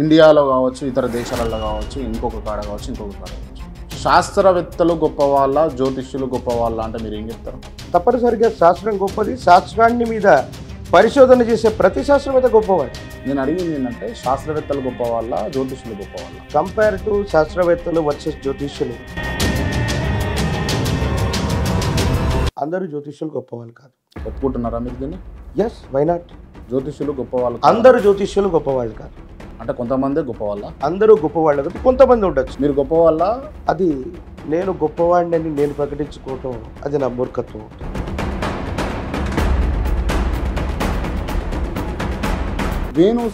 ఇండియాలో కావచ్చు ఇతర దేశాలలో కావచ్చు ఇంకొక కాడ కావచ్చు ఇంకొక కాడ కావచ్చు శాస్త్రవేత్తలు గొప్పవాళ్ళ జ్యోతిష్యులు గొప్పవాళ్ళ అంటే మీరు ఏం చెప్తారు తప్పనిసరిగా శాస్త్రం గొప్పది శాస్త్రాన్ని మీద పరిశోధన చేసే ప్రతి శాస్త్రవేత్త గొప్పవాడు నేను అడిగింది ఏంటంటే శాస్త్రవేత్తలు గొప్పవాళ్ళ జ్యోతిష్యులు గొప్పవాళ్ళ కంపేర్ టు శాస్త్రవేత్తలు వర్సెస్ జ్యోతిష్యులు అందరూ జ్యోతిష్యులు గొప్పవాళ్ళు కాదు ఒప్పుకుంటున్నారా మీరు దీన్ని ఎస్ వైనాట్ జ్యోతిష్యులు గొప్పవాళ్ళు అందరూ జ్యోతిష్యులు గొప్పవాళ్ళు కాదు అంటే కొంతమంది గొప్పవాళ్ళ అందరూ గొప్పవాళ్ళు కాబట్టి కొంతమంది ఉండొచ్చు మీరు గొప్పవాళ్ళ అది నేను గొప్పవాడిని నేను ప్రకటించుకోవటం అది నా మూర్ఖత్వం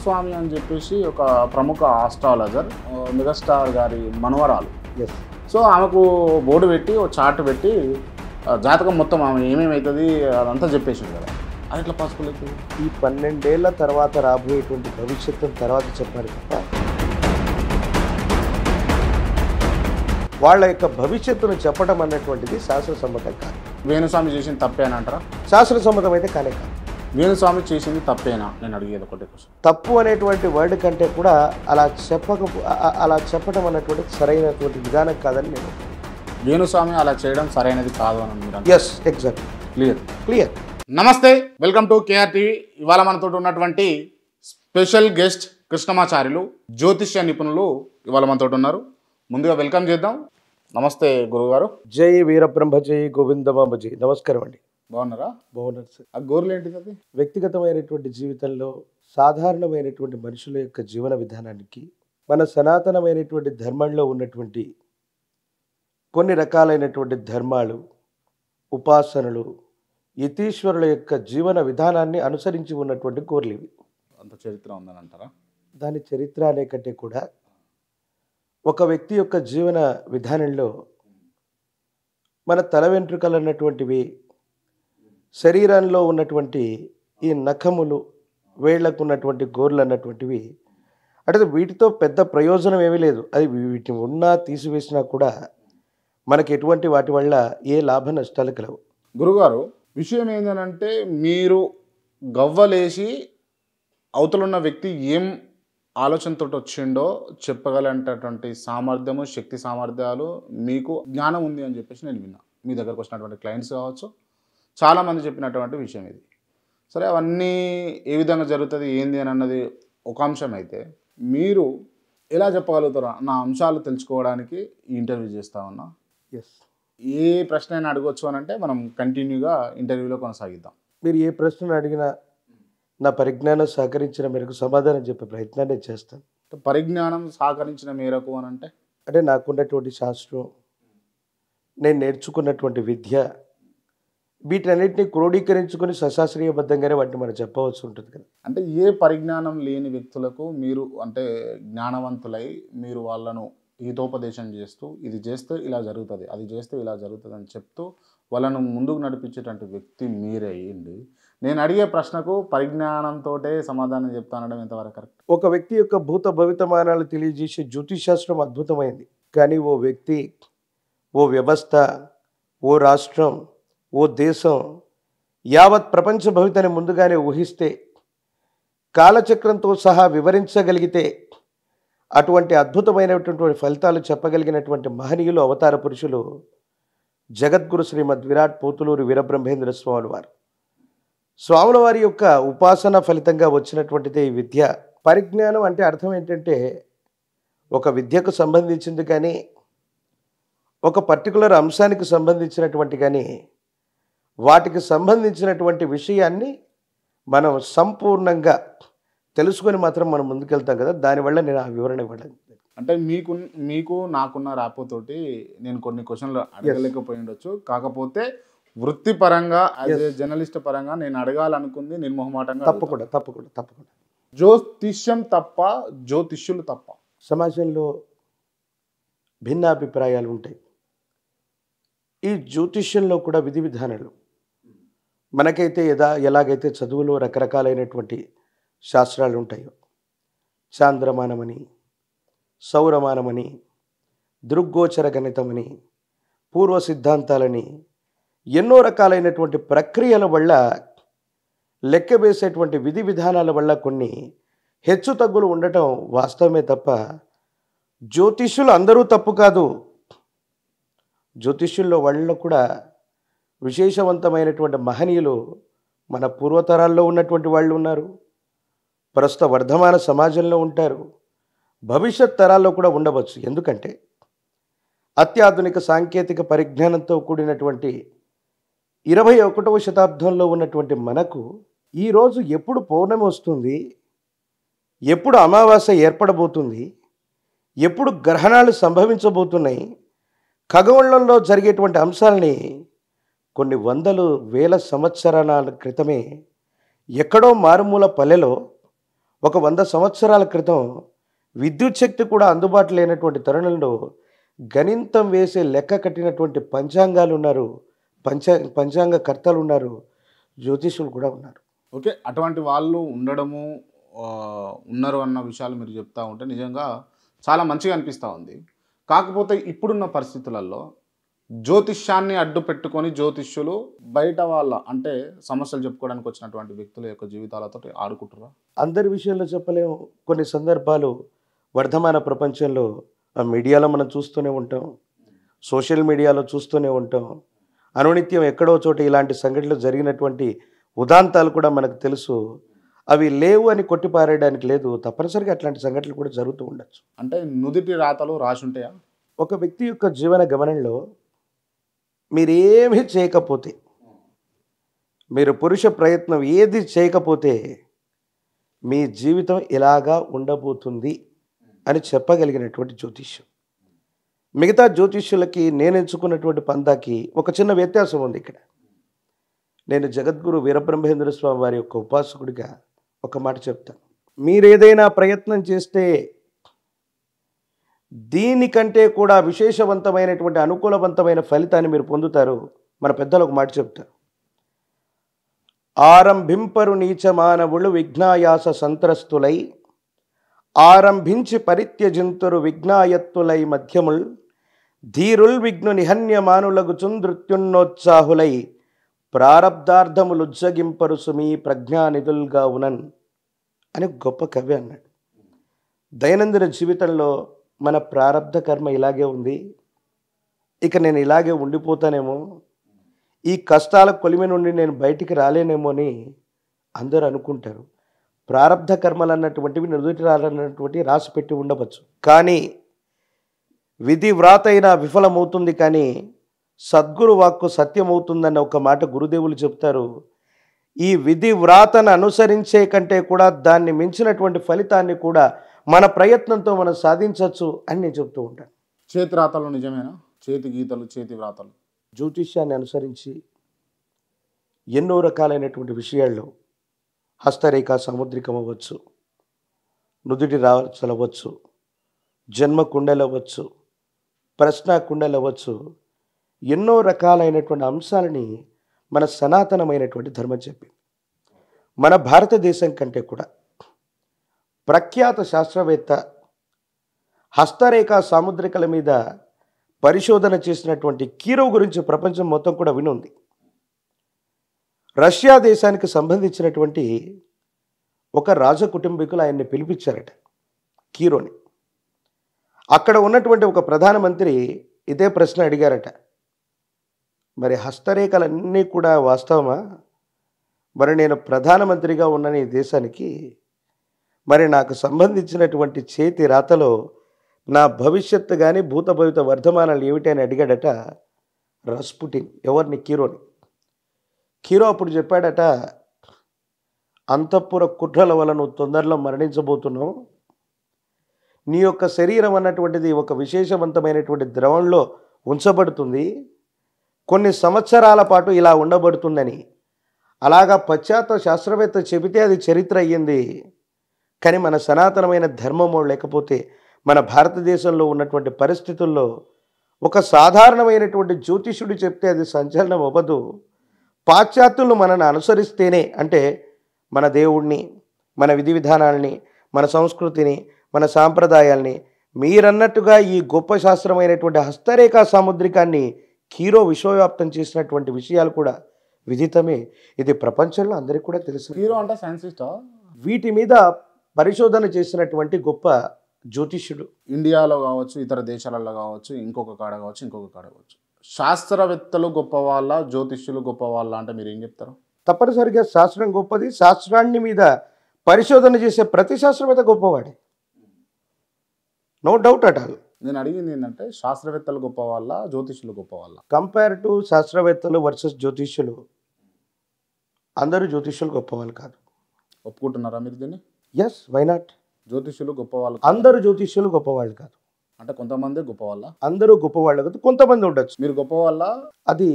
స్వామి అని చెప్పేసి ఒక ప్రముఖ ఆస్ట్రాలజర్ మెగాస్టార్ గారి మనవరాలు ఎస్ సో ఆమెకు బోర్డు పెట్టి ఒక చార్ట్ పెట్టి జాతకం మొత్తం ఆమె ఏమేమి అవుతుంది అదంతా చెప్పేసింది కదా అది ఎట్లా పాసిబుల్ అవుతుంది ఈ పన్నెండేళ్ల తర్వాత రాబోయేటువంటి భవిష్యత్తు తర్వాత చెప్పారు కదా వాళ్ళ యొక్క భవిష్యత్తును చెప్పడం అన్నటువంటిది శాస్త్రసమ్మతం కాదు వేణుస్వామి చేసింది తప్పేనా అంటారా శాస్త్రసమ్మతం అయితే కానే కాదు వేణుస్వామి చేసింది తప్పేనా నేను అడిగేది ఒకటి తప్పు అనేటువంటి వర్డ్ కంటే కూడా అలా చెప్పక అలా చెప్పడం అన్నటువంటి సరైనటువంటి విధానం కాదని నేను వేణుస్వామి అలా చేయడం సరైనది కాదు అని మీరు ఎస్ ఎగ్జాక్ట్ క్లియర్ క్లియర్ నమస్తే వెల్కమ్ టు కేఆర్ టీవీ ఇవాళ మనతో ఉన్నటువంటి స్పెషల్ గెస్ట్ కృష్ణమాచార్యులు జ్యోతిష్య నిపుణులు ఇవాళ మనతో ఉన్నారు ముందుగా వెల్కమ్ చేద్దాం నమస్తే గురుగారు జై వీరబ్రహ్మ జై బాబాజీ నమస్కారం అండి బాగున్నారా బాగున్నారు సార్ ఆ గోర్లు ఏంటిది అది వ్యక్తిగతమైనటువంటి జీవితంలో సాధారణమైనటువంటి మనుషుల యొక్క జీవన విధానానికి మన సనాతనమైనటువంటి ధర్మంలో ఉన్నటువంటి కొన్ని రకాలైనటువంటి ధర్మాలు ఉపాసనలు యతీశ్వరుల యొక్క జీవన విధానాన్ని అనుసరించి ఉన్నటువంటి కోర్లు ఇవి అంత చరిత్ర ఉందని అంటారా దాని చరిత్ర అనే కంటే కూడా ఒక వ్యక్తి యొక్క జీవన విధానంలో మన తల వెంట్రుకలు అన్నటువంటివి శరీరంలో ఉన్నటువంటి ఈ నఖములు వేళ్లకు ఉన్నటువంటి గోర్లు అన్నటువంటివి అంటే వీటితో పెద్ద ప్రయోజనం ఏమీ లేదు అది వీటిని ఉన్నా తీసివేసినా కూడా మనకి ఎటువంటి వాటి వల్ల ఏ లాభ నష్టాలు కలవు గురుగారు విషయం ఏంటంటే మీరు గవ్వలేసి అవతలున్న వ్యక్తి ఏం ఆలోచనతో వచ్చిండో చెప్పగలంటటువంటి సామర్థ్యము శక్తి సామర్థ్యాలు మీకు జ్ఞానం ఉంది అని చెప్పేసి నేను విన్నా మీ దగ్గరకు వచ్చినటువంటి క్లయింట్స్ కావచ్చు చాలామంది చెప్పినటువంటి విషయం ఇది సరే అవన్నీ ఏ విధంగా జరుగుతుంది ఏంది అని అన్నది ఒక అంశం అయితే మీరు ఎలా చెప్పగలుగుతారా నా అంశాలు తెలుసుకోవడానికి ఇంటర్వ్యూ చేస్తా ఉన్నా ఎస్ ఏ ప్రశ్న అయినా అడగవచ్చు అని అంటే మనం కంటిన్యూగా ఇంటర్వ్యూలో కొనసాగిద్దాం మీరు ఏ ప్రశ్న అడిగినా నా పరిజ్ఞానం సహకరించిన మేరకు సమాధానం చెప్పే ప్రయత్నాన్ని నేను చేస్తాను పరిజ్ఞానం సహకరించిన మేరకు అని అంటే అంటే నాకున్నటువంటి శాస్త్రం నేను నేర్చుకున్నటువంటి విద్య వీటన్నిటిని క్రోడీకరించుకుని సశాస్త్రీయబద్ధంగానే వాటిని మనం చెప్పవచ్చు ఉంటుంది కదా అంటే ఏ పరిజ్ఞానం లేని వ్యక్తులకు మీరు అంటే జ్ఞానవంతులై మీరు వాళ్ళను హితోపదేశం చేస్తూ ఇది చేస్తే ఇలా జరుగుతుంది అది చేస్తే ఇలా జరుగుతుంది అని చెప్తూ వాళ్ళను ముందుకు నడిపించేటువంటి వ్యక్తి మీరే అయ్యండి నేను అడిగే ప్రశ్నకు పరిజ్ఞానంతో సమాధానం చెప్తానడం ఎంతవరకు కరెక్ట్ ఒక వ్యక్తి యొక్క భూత భవితమానాలు తెలియజేసే జ్యోతిశాస్త్రం అద్భుతమైంది కానీ ఓ వ్యక్తి ఓ వ్యవస్థ ఓ రాష్ట్రం ఓ దేశం యావత్ ప్రపంచ భవితని ముందుగానే ఊహిస్తే కాలచక్రంతో సహా వివరించగలిగితే అటువంటి అద్భుతమైనటువంటి ఫలితాలు చెప్పగలిగినటువంటి మహనీయులు అవతార పురుషులు జగద్గురు శ్రీమద్ విరాట్ పోతులూరు వీరబ్రహ్మేంద్ర స్వాముల వారు స్వాముల వారి యొక్క ఉపాసన ఫలితంగా వచ్చినటువంటిదే ఈ విద్య పరిజ్ఞానం అంటే అర్థం ఏంటంటే ఒక విద్యకు సంబంధించింది కానీ ఒక పర్టికులర్ అంశానికి సంబంధించినటువంటి కానీ వాటికి సంబంధించినటువంటి విషయాన్ని మనం సంపూర్ణంగా తెలుసుకొని మాత్రం మనం ముందుకెళ్తాం కదా దానివల్ల నేను ఆ వివరణ ఇవ్వలేదు అంటే మీకు మీకు నాకున్న రాపోతోటి నేను కొన్ని క్వశ్చన్లు అడగలేకపోయి ఉండొచ్చు కాకపోతే వృత్తిపరంగా జర్నలిస్ట్ పరంగా నేను అడగాలనుకుంది నేను మొహమాటంగా తప్పకుండా తప్పకుండా తప్పకుండా జ్యోతిష్యం తప్ప జ్యోతిష్యులు తప్ప సమాజంలో భిన్న అభిప్రాయాలు ఉంటాయి ఈ జ్యోతిష్యంలో కూడా విధి విధానాలు మనకైతే ఎలాగైతే చదువులో రకరకాలైనటువంటి శాస్త్రాలు ఉంటాయో చాంద్రమానమని సౌరమానమని దృగ్గోచర గణితమని పూర్వ సిద్ధాంతాలని ఎన్నో రకాలైనటువంటి ప్రక్రియల వల్ల లెక్క వేసేటువంటి విధి విధానాల వల్ల కొన్ని హెచ్చు తగ్గులు ఉండటం వాస్తవమే తప్ప జ్యోతిష్యులు అందరూ తప్పు కాదు జ్యోతిష్యుల్లో వాళ్ళు కూడా విశేషవంతమైనటువంటి మహనీయులు మన పూర్వతరాల్లో ఉన్నటువంటి వాళ్ళు ఉన్నారు ప్రస్తుత వర్ధమాన సమాజంలో ఉంటారు భవిష్యత్ తరాల్లో కూడా ఉండవచ్చు ఎందుకంటే అత్యాధునిక సాంకేతిక పరిజ్ఞానంతో కూడినటువంటి ఇరవై ఒకటవ శతాబ్దంలో ఉన్నటువంటి మనకు ఈరోజు ఎప్పుడు పౌర్ణమి వస్తుంది ఎప్పుడు అమావాస్య ఏర్పడబోతుంది ఎప్పుడు గ్రహణాలు సంభవించబోతున్నాయి ఖగోళంలో జరిగేటువంటి అంశాలని కొన్ని వందలు వేల సంవత్సరాల క్రితమే ఎక్కడో మారుమూల పల్లెలో ఒక వంద సంవత్సరాల క్రితం విద్యుత్ శక్తి కూడా అందుబాటు లేనటువంటి తరుణంలో గణితం వేసే లెక్క కట్టినటువంటి పంచాంగాలు ఉన్నారు పంచా పంచాంగకర్తలు ఉన్నారు జ్యోతిషులు కూడా ఉన్నారు ఓకే అటువంటి వాళ్ళు ఉండడము ఉన్నారు అన్న విషయాలు మీరు చెప్తా ఉంటే నిజంగా చాలా మంచిగా అనిపిస్తూ ఉంది కాకపోతే ఇప్పుడున్న పరిస్థితులలో జ్యోతిష్యాన్ని అడ్డు పెట్టుకొని జ్యోతిష్యులు బయట వాళ్ళ అంటే సమస్యలు చెప్పుకోవడానికి వచ్చినటువంటి వ్యక్తుల యొక్క జీవితాలతో ఆడుకుంటురా అందరి విషయంలో చెప్పలేము కొన్ని సందర్భాలు వర్ధమాన ప్రపంచంలో మీడియాలో మనం చూస్తూనే ఉంటాం సోషల్ మీడియాలో చూస్తూనే ఉంటాం అనునిత్యం ఎక్కడో చోట ఇలాంటి సంఘటనలు జరిగినటువంటి ఉదాంతాలు కూడా మనకు తెలుసు అవి లేవు అని కొట్టిపారేయడానికి లేదు తప్పనిసరిగా అట్లాంటి సంఘటనలు కూడా జరుగుతూ ఉండొచ్చు అంటే నుదిటి రాతలు రాసి ఉంటాయా ఒక వ్యక్తి యొక్క జీవన గమనంలో మీరేమీ చేయకపోతే మీరు పురుష ప్రయత్నం ఏది చేయకపోతే మీ జీవితం ఇలాగా ఉండబోతుంది అని చెప్పగలిగినటువంటి జ్యోతిష్యం మిగతా జ్యోతిష్యులకి నేను ఎంచుకున్నటువంటి పందాకి ఒక చిన్న వ్యత్యాసం ఉంది ఇక్కడ నేను జగద్గురు వీరబ్రహ్మేంద్ర స్వామి వారి యొక్క ఉపాసకుడిగా ఒక మాట చెప్తాను మీరేదైనా ప్రయత్నం చేస్తే దీనికంటే కూడా విశేషవంతమైనటువంటి అనుకూలవంతమైన ఫలితాన్ని మీరు పొందుతారు మన పెద్దలకు మాట చెప్తారు ఆరంభింపరు నీచ మానవులు విఘ్నాయాస సంత్రస్తులై ఆరంభించి పరిత్యజింతురు విఘ్నాయత్తులై మధ్యముల్ ధీరుల్ విఘ్ను నిహన్యమానులకు చుందృత్యున్నోత్సాహులై ప్రారబ్ధార్థములుజ్జగింపరు సుమీ ప్రజ్ఞానిధుల్గా ఉనన్ అని గొప్ప కవి అన్నాడు దైనందిన జీవితంలో మన ప్రారంధ కర్మ ఇలాగే ఉంది ఇక నేను ఇలాగే ఉండిపోతానేమో ఈ కష్టాల కొలిమి నుండి నేను బయటికి రాలేనేమో అని అందరూ అనుకుంటారు ప్రారంధ కర్మలు అన్నటువంటివి నుదుటి రాలన్నటువంటివి రాసి పెట్టి ఉండవచ్చు కానీ విధి వ్రాత అయినా విఫలమవుతుంది కానీ సద్గురు వాక్కు సత్యమవుతుందన్న ఒక మాట గురుదేవులు చెప్తారు ఈ విధి వ్రాతను అనుసరించే కంటే కూడా దాన్ని మించినటువంటి ఫలితాన్ని కూడా మన ప్రయత్నంతో మనం సాధించవచ్చు అని నేను చెప్తూ ఉంటాను చేతి రాతలు నిజమేనా చేతి గీతలు చేతి వ్రాతలు జ్యోతిష్యాన్ని అనుసరించి ఎన్నో రకాలైనటువంటి విషయాల్లో హస్తరేఖ సముద్రికం అవ్వచ్చు నుదుటి రాచలు అవ్వచ్చు జన్మ కుండలు అవ్వచ్చు ప్రశ్న కుండలు అవ్వచ్చు ఎన్నో రకాలైనటువంటి అంశాలని మన సనాతనమైనటువంటి ధర్మం చెప్పింది మన భారతదేశం కంటే కూడా ప్రఖ్యాత శాస్త్రవేత్త హస్తరేఖ సాముద్రికల మీద పరిశోధన చేసినటువంటి కీరవ్ గురించి ప్రపంచం మొత్తం కూడా వినుంది రష్యా దేశానికి సంబంధించినటువంటి ఒక రాజ కుటుంబీకులు ఆయన్ని పిలిపించారట కీరోని అక్కడ ఉన్నటువంటి ఒక ప్రధానమంత్రి ఇదే ప్రశ్న అడిగారట మరి హస్తరేఖలన్నీ కూడా వాస్తవమా మరి నేను ప్రధానమంత్రిగా ఉన్న ఈ దేశానికి మరి నాకు సంబంధించినటువంటి చేతి రాతలో నా భవిష్యత్తు కానీ భూత భవిత వర్ధమానాలు ఏమిటి అని అడిగాడట రస్పుటిన్ ఎవరిని కీరోని కీరో అప్పుడు చెప్పాడట అంతఃపుర కుట్రల వల్ల నువ్వు తొందరలో మరణించబోతున్నావు నీ యొక్క శరీరం అన్నటువంటిది ఒక విశేషవంతమైనటువంటి ద్రవంలో ఉంచబడుతుంది కొన్ని సంవత్సరాల పాటు ఇలా ఉండబడుతుందని అలాగా పశ్చాత్త శాస్త్రవేత్త చెబితే అది చరిత్ర అయ్యింది కానీ మన సనాతనమైన ధర్మము లేకపోతే మన భారతదేశంలో ఉన్నటువంటి పరిస్థితుల్లో ఒక సాధారణమైనటువంటి జ్యోతిషుడు చెప్తే అది సంచలనం అవ్వదు పాశ్చాత్యులు మనను అనుసరిస్తేనే అంటే మన దేవుణ్ణి మన విధి విధానాలని మన సంస్కృతిని మన సాంప్రదాయాల్ని మీరన్నట్టుగా ఈ గొప్ప శాస్త్రమైనటువంటి హస్తరేఖా సాముద్రికాన్ని కీరో విశ్వవ్యాప్తం చేసినటువంటి విషయాలు కూడా విదితమే ఇది ప్రపంచంలో అందరికీ కూడా తెలుసు అంటే వీటి మీద పరిశోధన చేసినటువంటి గొప్ప జ్యోతిష్యుడు ఇండియాలో కావచ్చు ఇతర దేశాలలో కావచ్చు ఇంకొక కాడ కావచ్చు ఇంకొక కాడ కావచ్చు శాస్త్రవేత్తలు గొప్ప వాళ్ళ జ్యోతిష్యులు గొప్ప వాళ్ళ అంటే మీరు ఏం చెప్తారు తప్పనిసరిగా శాస్త్రం గొప్పది శాస్త్రాన్ని మీద పరిశోధన చేసే ప్రతి శాస్త్రవేత్త గొప్పవాడే నో డౌట్ అట నేను అడిగింది ఏంటంటే శాస్త్రవేత్తలు గొప్ప వాళ్ళ జ్యోతిష్యులు గొప్పవాళ్ళ కంపేర్ టు శాస్త్రవేత్తలు వర్సెస్ జ్యోతిష్యులు అందరూ జ్యోతిష్యులు గొప్పవాళ్ళు కాదు ఒప్పుకుంటున్నారా మీరు దీన్ని ఎస్ వైనాట్ జ్యోతిష్యులు గొప్పవాళ్ళు అందరూ జ్యోతిష్యులు గొప్పవాళ్ళు కాదు అంటే కొంతమంది గొప్పవాళ్ళ అందరూ గొప్పవాళ్ళు కాదు కొంతమంది ఉండొచ్చు మీరు గొప్పవాళ్ళ అది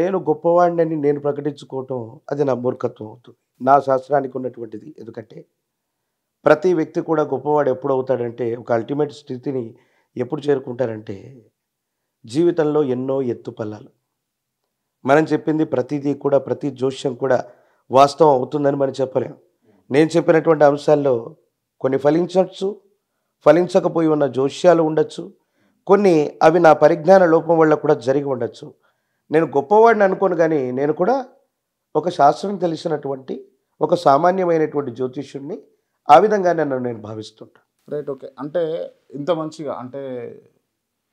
నేను గొప్పవాడిని నేను ప్రకటించుకోవటం అది నా మూర్ఖత్వం అవుతుంది నా శాస్త్రానికి ఉన్నటువంటిది ఎందుకంటే ప్రతి వ్యక్తి కూడా గొప్పవాడు ఎప్పుడు అవుతాడంటే ఒక అల్టిమేట్ స్థితిని ఎప్పుడు చేరుకుంటారంటే జీవితంలో ఎన్నో ఎత్తుపల్లాలు మనం చెప్పింది ప్రతిదీ కూడా ప్రతి జోష్యం కూడా వాస్తవం అవుతుందని మనం చెప్పలేము నేను చెప్పినటువంటి అంశాల్లో కొన్ని ఫలించవచ్చు ఫలించకపోయి ఉన్న జోష్యాలు ఉండొచ్చు కొన్ని అవి నా పరిజ్ఞాన లోపం వల్ల కూడా జరిగి ఉండొచ్చు నేను గొప్పవాడిని అనుకోను కానీ నేను కూడా ఒక శాస్త్రం తెలిసినటువంటి ఒక సామాన్యమైనటువంటి జ్యోతిష్యుడిని ఆ విధంగా నన్ను నేను భావిస్తుంటాను రైట్ ఓకే అంటే ఇంత మంచిగా అంటే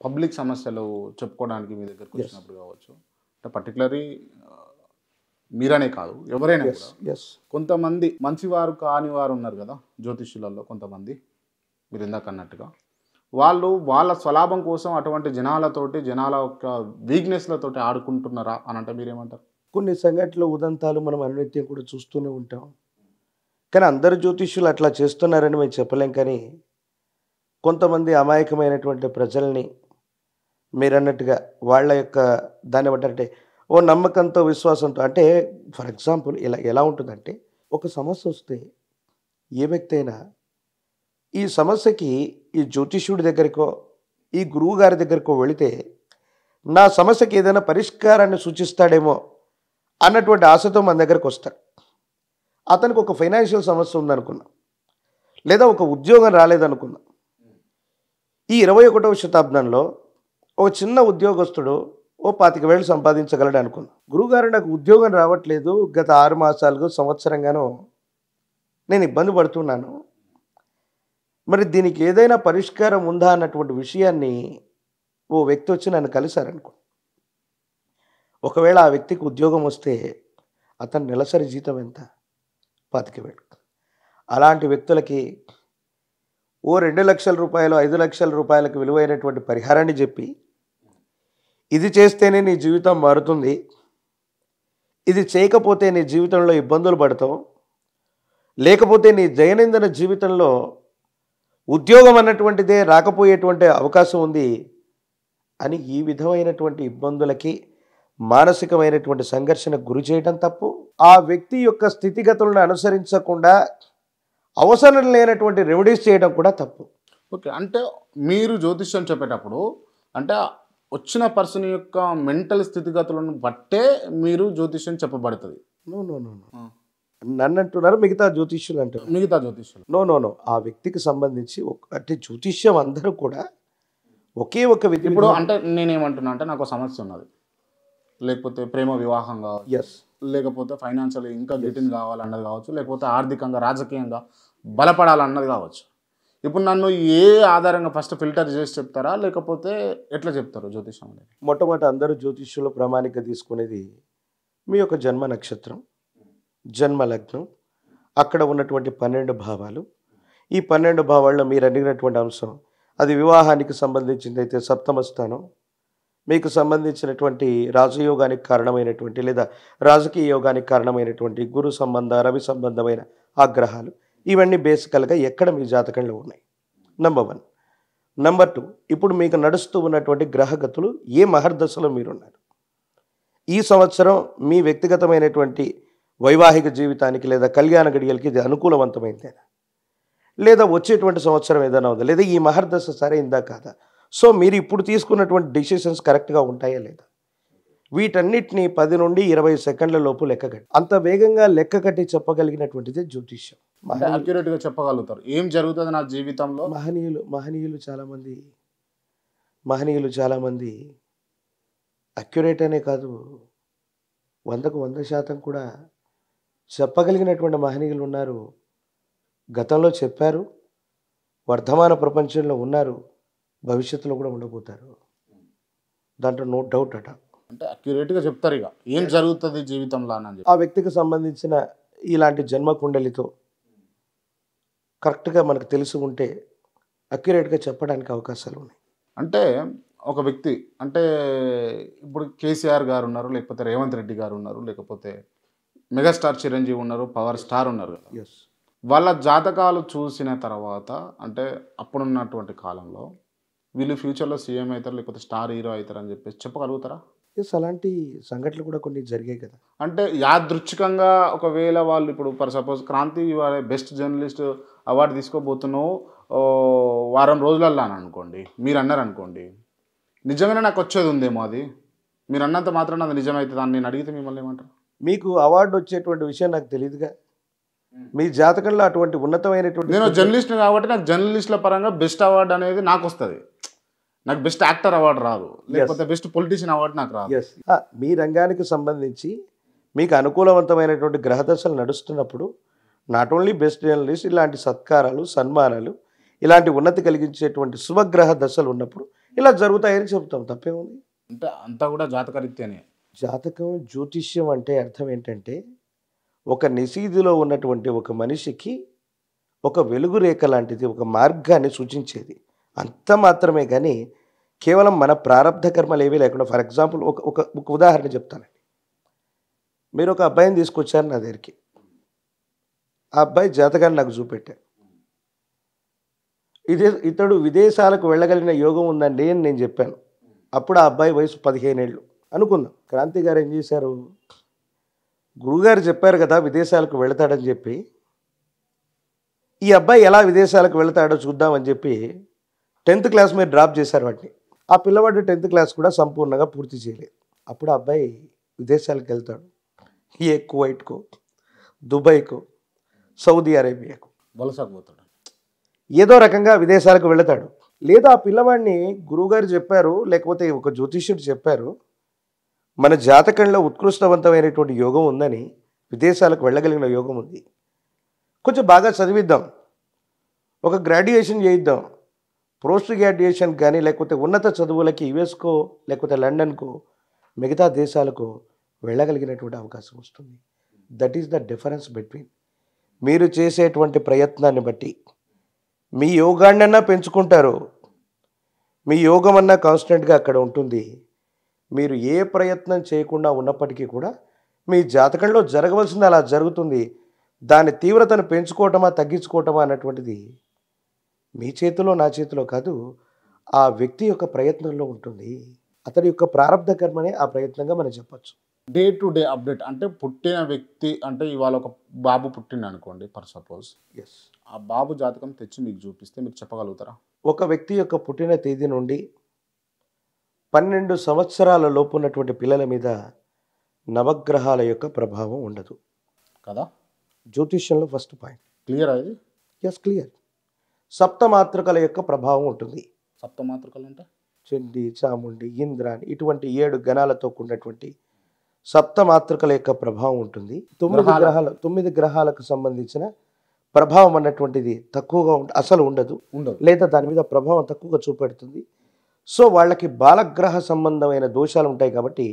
పబ్లిక్ సమస్యలు చెప్పుకోవడానికి మీ దగ్గరకు వచ్చినప్పుడు కావచ్చు అంటే పర్టికులర్లీ మీరనే కాదు ఎవరైనా ఎస్ కొంతమంది మంచివారు కాని వారు ఉన్నారు కదా జ్యోతిష్యులలో కొంతమంది మీరు ఇందాక అన్నట్టుగా వాళ్ళు వాళ్ళ స్వలాభం కోసం అటువంటి జనాలతోటి జనాల యొక్క వీక్నెస్లతోటి ఆడుకుంటున్నారా అని అంటే మీరేమంటారు కొన్ని సంఘటనలు ఉదంతాలు మనం అనునిత్యం కూడా చూస్తూనే ఉంటాం కానీ అందరు జ్యోతిష్యులు అట్లా చేస్తున్నారని మేము చెప్పలేం కానీ కొంతమంది అమాయకమైనటువంటి ప్రజల్ని మీరన్నట్టుగా వాళ్ళ యొక్క దాన్ని బట్టి అంటే ఓ నమ్మకంతో విశ్వాసంతో అంటే ఫర్ ఎగ్జాంపుల్ ఇలా ఎలా ఉంటుందంటే ఒక సమస్య వస్తే ఏ వ్యక్తి అయినా ఈ సమస్యకి ఈ జ్యోతిష్యుడి దగ్గరికో ఈ గురువు గారి దగ్గరికో వెళితే నా సమస్యకి ఏదైనా పరిష్కారాన్ని సూచిస్తాడేమో అన్నటువంటి ఆశతో మన దగ్గరకు వస్తాడు అతనికి ఒక ఫైనాన్షియల్ సమస్య ఉందనుకున్నాం లేదా ఒక ఉద్యోగం రాలేదనుకున్నాం ఈ ఇరవై ఒకటవ శతాబ్దంలో ఒక చిన్న ఉద్యోగస్తుడు ఓ పాతిక వేలు సంపాదించగలడు అనుకుందాం గురువుగారు నాకు ఉద్యోగం రావట్లేదు గత ఆరు మాసాలుగా సంవత్సరంగానో నేను ఇబ్బంది పడుతున్నాను మరి దీనికి ఏదైనా పరిష్కారం ఉందా అన్నటువంటి విషయాన్ని ఓ వ్యక్తి వచ్చి నన్ను కలిశారనుకో ఒకవేళ ఆ వ్యక్తికి ఉద్యోగం వస్తే అతను నెలసరి జీతం ఎంత పాతిక వేలు అలాంటి వ్యక్తులకి ఓ రెండు లక్షల రూపాయలు ఐదు లక్షల రూపాయలకు విలువైనటువంటి పరిహారాన్ని చెప్పి ఇది చేస్తేనే నీ జీవితం మారుతుంది ఇది చేయకపోతే నీ జీవితంలో ఇబ్బందులు పడతావు లేకపోతే నీ దైనందిన జీవితంలో ఉద్యోగం అన్నటువంటిదే రాకపోయేటువంటి అవకాశం ఉంది అని ఈ విధమైనటువంటి ఇబ్బందులకి మానసికమైనటువంటి సంఘర్షణకు గురి చేయడం తప్పు ఆ వ్యక్తి యొక్క స్థితిగతులను అనుసరించకుండా అవసరం లేనటువంటి రెమెడీస్ చేయడం కూడా తప్పు ఓకే అంటే మీరు జ్యోతిష్యం చెప్పేటప్పుడు అంటే వచ్చిన పర్సన్ యొక్క మెంటల్ స్థితిగతులను బట్టే మీరు జ్యోతిష్యం చెప్పబడుతుంది నో నన్ను అంటున్నారు మిగతా జ్యోతిష్యులు అంటారు మిగతా జ్యోతిష్యులు నో నో నో ఆ వ్యక్తికి సంబంధించి అంటే జ్యోతిష్యం అందరూ కూడా ఒకే ఒక వ్యక్తి ఇప్పుడు అంటే నేనేమంటున్నా అంటే నాకు సమస్య ఉన్నది లేకపోతే ప్రేమ వివాహం కావచ్చు ఎస్ లేకపోతే ఫైనాన్షియల్ ఇంకా గిటిన్ కావాలన్నది కావచ్చు లేకపోతే ఆర్థికంగా రాజకీయంగా బలపడాలన్నది కావచ్చు ఇప్పుడు నన్ను ఏ ఆధారంగా ఫస్ట్ ఫిల్టర్ చేసి చెప్తారా లేకపోతే ఎట్లా చెప్తారు జ్యోతిషం మొట్టమొదటి అందరూ జ్యోతిష్యులు ప్రామాణిక తీసుకునేది మీ యొక్క జన్మ నక్షత్రం జన్మ లగ్నం అక్కడ ఉన్నటువంటి పన్నెండు భావాలు ఈ పన్నెండు భావాల్లో మీరు అడిగినటువంటి అంశం అది వివాహానికి సంబంధించిందైతే సప్తమ స్థానం మీకు సంబంధించినటువంటి రాజయోగానికి కారణమైనటువంటి లేదా రాజకీయ యోగానికి కారణమైనటువంటి గురు సంబంధ రవి సంబంధమైన ఆగ్రహాలు ఇవన్నీ బేసికల్గా ఎక్కడ మీ జాతకంలో ఉన్నాయి నంబర్ వన్ నంబర్ టూ ఇప్పుడు మీకు నడుస్తూ ఉన్నటువంటి గ్రహగతులు ఏ మహర్దశలో మీరున్నారు ఈ సంవత్సరం మీ వ్యక్తిగతమైనటువంటి వైవాహిక జీవితానికి లేదా కళ్యాణ గడియలకి ఇది అనుకూలవంతమైందేనా లేదా వచ్చేటువంటి సంవత్సరం ఏదైనా ఉందా లేదా ఈ మహర్దశ సరే ఇందా కాదా సో మీరు ఇప్పుడు తీసుకున్నటువంటి డిసిషన్స్ కరెక్ట్గా ఉంటాయా లేదా వీటన్నిటిని పది నుండి ఇరవై సెకండ్ల లోపు లెక్క అంత వేగంగా లెక్క కట్టి చెప్పగలిగినటువంటిదే జ్యోతిష్యం అక్యురేట్గా చెప్పగలుగుతారు ఏం జరుగుతుంది నా జీవితంలో మహనీయులు మహనీయులు చాలామంది మహనీయులు చాలామంది అక్యురేట్ అనే కాదు వందకు వంద శాతం కూడా చెప్పగలిగినటువంటి మహనీయులు ఉన్నారు గతంలో చెప్పారు వర్ధమాన ప్రపంచంలో ఉన్నారు భవిష్యత్తులో కూడా ఉండబోతారు దాంట్లో నో డౌట్ అట అంటే అక్యురేట్గా చెప్తారు ఇక ఏం జరుగుతుంది జీవితంలో ఆ వ్యక్తికి సంబంధించిన ఇలాంటి జన్మ కుండలితో కరెక్ట్గా మనకు తెలిసి ఉంటే అక్యురేట్గా చెప్పడానికి అవకాశాలు ఉన్నాయి అంటే ఒక వ్యక్తి అంటే ఇప్పుడు కేసీఆర్ గారు ఉన్నారు లేకపోతే రేవంత్ రెడ్డి గారు ఉన్నారు లేకపోతే మెగాస్టార్ చిరంజీవి ఉన్నారు పవర్ స్టార్ ఉన్నారు ఎస్ వాళ్ళ జాతకాలు చూసిన తర్వాత అంటే అప్పుడున్నటువంటి కాలంలో వీళ్ళు ఫ్యూచర్లో సీఎం అవుతారు లేకపోతే స్టార్ హీరో అవుతారు అని చెప్పేసి చెప్పగలుగుతారా ఎస్ అలాంటి సంఘటనలు కూడా కొన్ని జరిగాయి కదా అంటే యాదృచ్ఛికంగా ఒకవేళ వాళ్ళు ఇప్పుడు for suppose Kranti best journalist award తీసుకోబోతున్నావు వారం రోజులల్లా అని అనుకోండి మీరు అన్నారు అనుకోండి నిజమైనా నాకు వచ్చేది ఉందేమో అది మీరు అన్నంత మాత్రం అది నిజమైతే దాన్ని నేను అడిగితే మిమ్మల్ని ఏమంటారు మీకు అవార్డు వచ్చేటువంటి విషయం నాకు తెలియదుగా మీ జాతకంలో అటువంటి ఉన్నతమైనటువంటి నేను జర్నలిస్ట్ కాబట్టి నాకు జర్నలిస్ట్ల పరంగా బెస్ట్ అవార్డు అనేది నాకు వస్తుంది నాకు బెస్ట్ యాక్టర్ అవార్డు రాదు లేకపోతే బెస్ట్ పొలిటీషియన్ అవార్డు నాకు రాదు మీ రంగానికి సంబంధించి మీకు అనుకూలవంతమైనటువంటి గ్రహదశలు నడుస్తున్నప్పుడు నాట్ ఓన్లీ బెస్ట్ జర్నలిస్ట్ ఇలాంటి సత్కారాలు సన్మానాలు ఇలాంటి ఉన్నతి కలిగించేటువంటి శుభగ్రహ దశలు ఉన్నప్పుడు ఇలా జరుగుతాయని చెబుతాం తప్పేముంది అంటే అంతా కూడా జాతకరీత్యానే జాతకం జ్యోతిష్యం అంటే అర్థం ఏంటంటే ఒక నిశీధిలో ఉన్నటువంటి ఒక మనిషికి ఒక వెలుగు రేఖ లాంటిది ఒక మార్గాన్ని సూచించేది అంత మాత్రమే కానీ కేవలం మన ప్రారంధ కర్మలు ఏమీ లేకుండా ఫర్ ఎగ్జాంపుల్ ఒక ఒక ఒక ఉదాహరణ చెప్తానండి మీరు ఒక అబ్బాయిని తీసుకొచ్చారు నా దగ్గరికి ఆ అబ్బాయి జాతకాన్ని నాకు చూపెట్టా ఇదే ఇతడు విదేశాలకు వెళ్ళగలిగిన యోగం ఉందండి అని నేను చెప్పాను అప్పుడు ఆ అబ్బాయి వయసు పదిహేనేళ్ళు అనుకుందాం క్రాంతి గారు ఏం చేశారు గురుగారు చెప్పారు కదా విదేశాలకు వెళతాడని చెప్పి ఈ అబ్బాయి ఎలా విదేశాలకు వెళతాడో చూద్దామని చెప్పి టెన్త్ క్లాస్ మీద డ్రాప్ చేశారు వాటిని ఆ పిల్లవాడు టెన్త్ క్లాస్ కూడా సంపూర్ణంగా పూర్తి చేయలేదు అప్పుడు అబ్బాయి విదేశాలకు వెళ్తాడు ఏ కువైట్కో దుబాయ్కో సౌదీ అరేబియాకు వలసపోతాడు ఏదో రకంగా విదేశాలకు వెళతాడు లేదా ఆ పిల్లవాడిని గురువుగారు చెప్పారు లేకపోతే ఒక జ్యోతిష్యుడు చెప్పారు మన జాతకంలో ఉత్కృష్టవంతమైనటువంటి యోగం ఉందని విదేశాలకు వెళ్ళగలిగిన యోగం ఉంది కొంచెం బాగా చదివిద్దాం ఒక గ్రాడ్యుయేషన్ చేయిద్దాం పోస్ట్ గ్రాడ్యుయేషన్ కానీ లేకపోతే ఉన్నత చదువులకి యుఎస్కో లేకపోతే లండన్కో మిగతా దేశాలకు వెళ్ళగలిగినటువంటి అవకాశం వస్తుంది that is the difference between మీరు చేసేటువంటి ప్రయత్నాన్ని బట్టి మీ యోగాన్నన్నా పెంచుకుంటారు మీ యోగం అన్నా కాన్స్టెంట్గా అక్కడ ఉంటుంది మీరు ఏ ప్రయత్నం చేయకుండా ఉన్నప్పటికీ కూడా మీ జాతకంలో జరగవలసింది అలా జరుగుతుంది దాని తీవ్రతను పెంచుకోవటమా తగ్గించుకోవటమా అన్నటువంటిది మీ చేతిలో నా చేతిలో కాదు ఆ వ్యక్తి యొక్క ప్రయత్నంలో ఉంటుంది అతని యొక్క ప్రారంభ కర్మనే ఆ ప్రయత్నంగా మనం చెప్పచ్చు డే టు డే అప్డేట్ అంటే పుట్టిన వ్యక్తి అంటే ఇవాళ ఒక బాబు పుట్టింది అనుకోండి ఫర్ సపోజ్ ఎస్ ఆ బాబు జాతకం తెచ్చి మీకు చూపిస్తే మీరు చెప్పగలుగుతారా ఒక వ్యక్తి యొక్క పుట్టిన తేదీ నుండి పన్నెండు సంవత్సరాల లోపు ఉన్నటువంటి పిల్లల మీద నవగ్రహాల యొక్క ప్రభావం ఉండదు కదా జ్యోతిష్యంలో ఫస్ట్ పాయింట్ క్లియర్ అది ఎస్ క్లియర్ సప్తమాతృకల యొక్క ప్రభావం ఉంటుంది సప్తమాతృకలు అంటే చెండి చాముండి ఇంద్రాని ఇటువంటి ఏడు గణాలతో కూడినటువంటి సప్త మాతృకల యొక్క ప్రభావం ఉంటుంది తొమ్మిది గ్రహాల తొమ్మిది గ్రహాలకు సంబంధించిన ప్రభావం అన్నటువంటిది తక్కువగా ఉంట అసలు ఉండదు ఉండదు లేదా దాని మీద ప్రభావం తక్కువగా చూపెడుతుంది సో వాళ్ళకి బాలగ్రహ సంబంధమైన దోషాలు ఉంటాయి కాబట్టి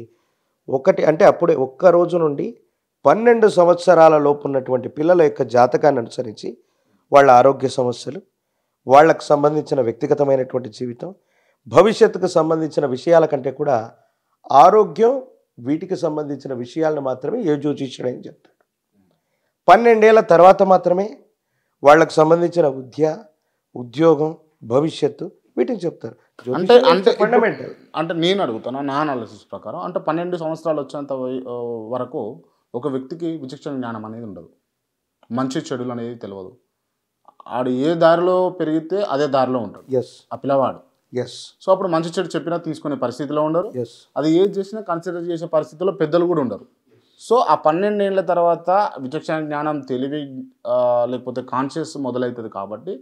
ఒకటి అంటే అప్పుడే ఒక్క రోజు నుండి పన్నెండు సంవత్సరాల లోపు ఉన్నటువంటి పిల్లల యొక్క జాతకాన్ని అనుసరించి వాళ్ళ ఆరోగ్య సమస్యలు వాళ్ళకు సంబంధించిన వ్యక్తిగతమైనటువంటి జీవితం భవిష్యత్తుకు సంబంధించిన విషయాల కంటే కూడా ఆరోగ్యం వీటికి సంబంధించిన విషయాలను మాత్రమే ఏ జ్యోతిష్యుడు అని చెప్తాడు పన్నెండేళ్ల తర్వాత మాత్రమే వాళ్ళకు సంబంధించిన విద్య ఉద్యోగం భవిష్యత్తు వీటికి చెప్తారు అంటే అంటే ఫండమెంటల్ అంటే నేను అడుగుతాను నా అనాలిసిస్ ప్రకారం అంటే పన్నెండు సంవత్సరాలు వచ్చేంత వరకు ఒక వ్యక్తికి విచక్షణ జ్ఞానం అనేది ఉండదు మంచి చెడులు అనేది తెలియదు ఆడు ఏ దారిలో పెరిగితే అదే దారిలో ఉంటాడు ఎస్ ఆ పిల్లవాడు ఎస్ సో అప్పుడు మంచి చెడు చెప్పినా తీసుకునే పరిస్థితిలో ఉండరు ఎస్ అది ఏది చేసినా కన్సిడర్ చేసే పరిస్థితిలో పెద్దలు కూడా ఉండరు సో ఆ పన్నెండేళ్ల తర్వాత విచక్షణ జ్ఞానం తెలివి లేకపోతే కాన్షియస్ మొదలవుతుంది కాబట్టి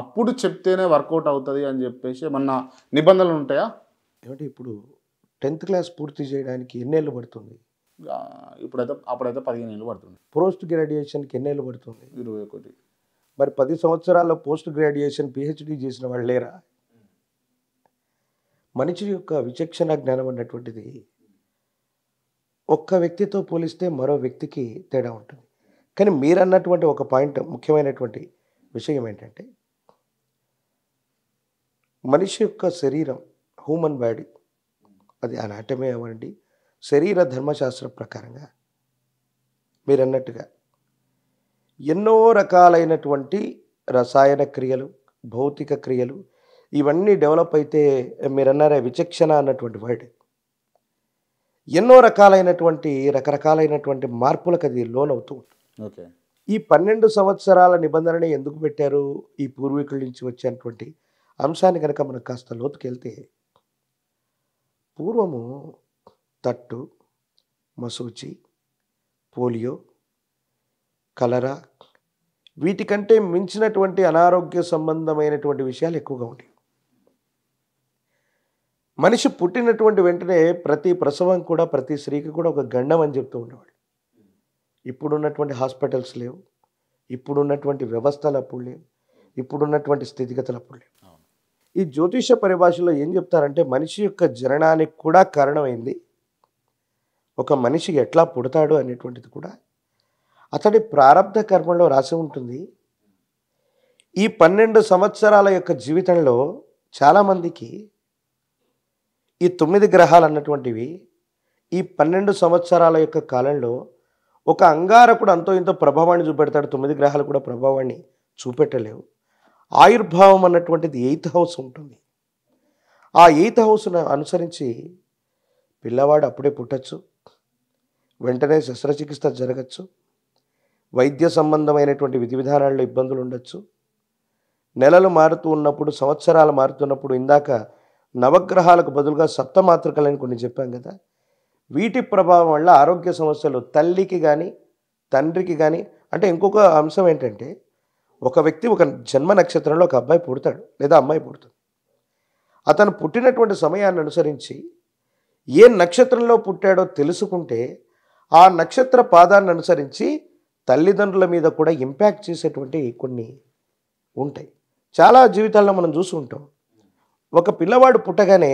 అప్పుడు చెప్తేనే వర్కౌట్ అవుతుంది అని చెప్పేసి ఏమన్నా నిబంధనలు ఉంటాయా ఏమంటే ఇప్పుడు టెన్త్ క్లాస్ పూర్తి చేయడానికి ఎన్నేళ్ళు పడుతుంది ఇప్పుడైతే అప్పుడైతే పదిహేను ఏళ్ళు పడుతుంది పోస్ట్ గ్రాడ్యుయేషన్కి ఎన్నేళ్ళు పడుతుంది ఇరవై ఒకటి మరి పది సంవత్సరాల్లో పోస్ట్ గ్రాడ్యుయేషన్ పిహెచ్డి చేసిన వాళ్ళు లేరా మనిషి యొక్క విచక్షణ జ్ఞానం అన్నటువంటిది ఒక్క వ్యక్తితో పోలిస్తే మరో వ్యక్తికి తేడా ఉంటుంది కానీ మీరు అన్నటువంటి ఒక పాయింట్ ముఖ్యమైనటువంటి విషయం ఏంటంటే మనిషి యొక్క శరీరం హ్యూమన్ బాడీ అది అనాటమే అవ్వండి శరీర ధర్మశాస్త్ర ప్రకారంగా మీరు అన్నట్టుగా ఎన్నో రకాలైనటువంటి రసాయన క్రియలు భౌతిక క్రియలు ఇవన్నీ డెవలప్ అయితే మీరు అన్నారే విచక్షణ అన్నటువంటి వర్డ్ ఎన్నో రకాలైనటువంటి రకరకాలైనటువంటి మార్పులకు అది లోన్ అవుతూ ఉంటుంది ఓకే ఈ పన్నెండు సంవత్సరాల నిబంధనని ఎందుకు పెట్టారు ఈ పూర్వీకుల నుంచి వచ్చేటువంటి అంశాన్ని కనుక మనం కాస్త లోతుకెళ్తే పూర్వము తట్టు మసూచి పోలియో కలరా వీటికంటే మించినటువంటి అనారోగ్య సంబంధమైనటువంటి విషయాలు ఎక్కువగా ఉంటాయి మనిషి పుట్టినటువంటి వెంటనే ప్రతి ప్రసవం కూడా ప్రతి స్త్రీకి కూడా ఒక గండం అని చెప్తూ ఉండేవాళ్ళు ఇప్పుడున్నటువంటి హాస్పిటల్స్ లేవు ఇప్పుడున్నటువంటి వ్యవస్థలు అప్పుడు లేవు ఇప్పుడున్నటువంటి స్థితిగతులు అప్పుడు లేవు ఈ జ్యోతిష పరిభాషలో ఏం చెప్తారంటే మనిషి యొక్క జననానికి కూడా కారణమైంది ఒక మనిషి ఎట్లా పుడతాడు అనేటువంటిది కూడా అతడి ప్రారంభ కర్మలో రాసి ఉంటుంది ఈ పన్నెండు సంవత్సరాల యొక్క జీవితంలో చాలామందికి ఈ తొమ్మిది గ్రహాలు అన్నటువంటివి ఈ పన్నెండు సంవత్సరాల యొక్క కాలంలో ఒక అంగారకుడు అంతో ఇంతో ప్రభావాన్ని చూపెడతాడు తొమ్మిది గ్రహాలు కూడా ప్రభావాన్ని చూపెట్టలేవు ఆయుర్భావం అన్నటువంటిది ఎయిత్ హౌస్ ఉంటుంది ఆ ఎయిత్ హౌస్ను అనుసరించి పిల్లవాడు అప్పుడే పుట్టచ్చు వెంటనే శస్త్రచికిత్స జరగచ్చు వైద్య సంబంధమైనటువంటి విధి విధానాల్లో ఇబ్బందులు ఉండొచ్చు నెలలు మారుతూ ఉన్నప్పుడు సంవత్సరాలు మారుతున్నప్పుడు ఇందాక నవగ్రహాలకు బదులుగా సప్తమాతృకలని కొన్ని చెప్పాం కదా వీటి ప్రభావం వల్ల ఆరోగ్య సమస్యలు తల్లికి కానీ తండ్రికి కానీ అంటే ఇంకొక అంశం ఏంటంటే ఒక వ్యక్తి ఒక జన్మ నక్షత్రంలో ఒక అబ్బాయి పుడతాడు లేదా అమ్మాయి పుడుతుంది అతను పుట్టినటువంటి సమయాన్ని అనుసరించి ఏ నక్షత్రంలో పుట్టాడో తెలుసుకుంటే ఆ నక్షత్ర పాదాన్ని అనుసరించి తల్లిదండ్రుల మీద కూడా ఇంపాక్ట్ చేసేటువంటి కొన్ని ఉంటాయి చాలా జీవితాల్లో మనం చూసుకుంటాం ఒక పిల్లవాడు పుట్టగానే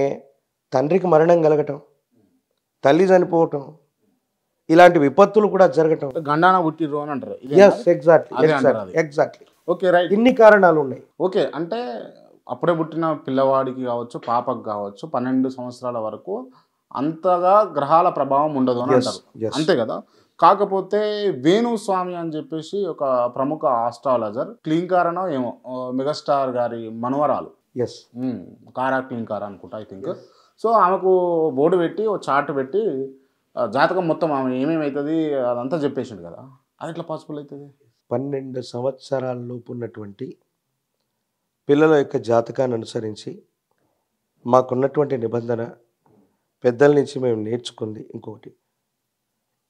తండ్రికి మరణం కలగటం తల్లి చనిపోవటం ఇలాంటి విపత్తులు కూడా జరగటం గండాన పుట్టిర్రు అని అంటారు ఎగ్జాక్ట్లీ ఎగ్జాక్ట్లీ ఓకే రైట్ ఇన్ని కారణాలు ఉన్నాయి ఓకే అంటే అప్పుడే పుట్టిన పిల్లవాడికి కావచ్చు పాపకు కావచ్చు పన్నెండు సంవత్సరాల వరకు అంతగా గ్రహాల ప్రభావం ఉండదు అని అంటారు అంతే కదా కాకపోతే వేణు స్వామి అని చెప్పేసి ఒక ప్రముఖ ఆస్ట్రాలజర్ కారణం ఏమో మెగాస్టార్ గారి మనవరాలు ఎస్ కార్ యాక్టింగ్ కార్ అనుకుంటా ఐ థింక్ సో ఆమెకు బోర్డు పెట్టి ఓ చార్ట్ పెట్టి జాతకం మొత్తం ఆమె ఏమేమి అవుతుంది అదంతా చెప్పేసిండు కదా అది ఎట్లా పాసిబుల్ అవుతుంది పన్నెండు సంవత్సరాల లోపు ఉన్నటువంటి పిల్లల యొక్క జాతకాన్ని అనుసరించి మాకున్నటువంటి నిబంధన పెద్దల నుంచి మేము నేర్చుకుంది ఇంకొకటి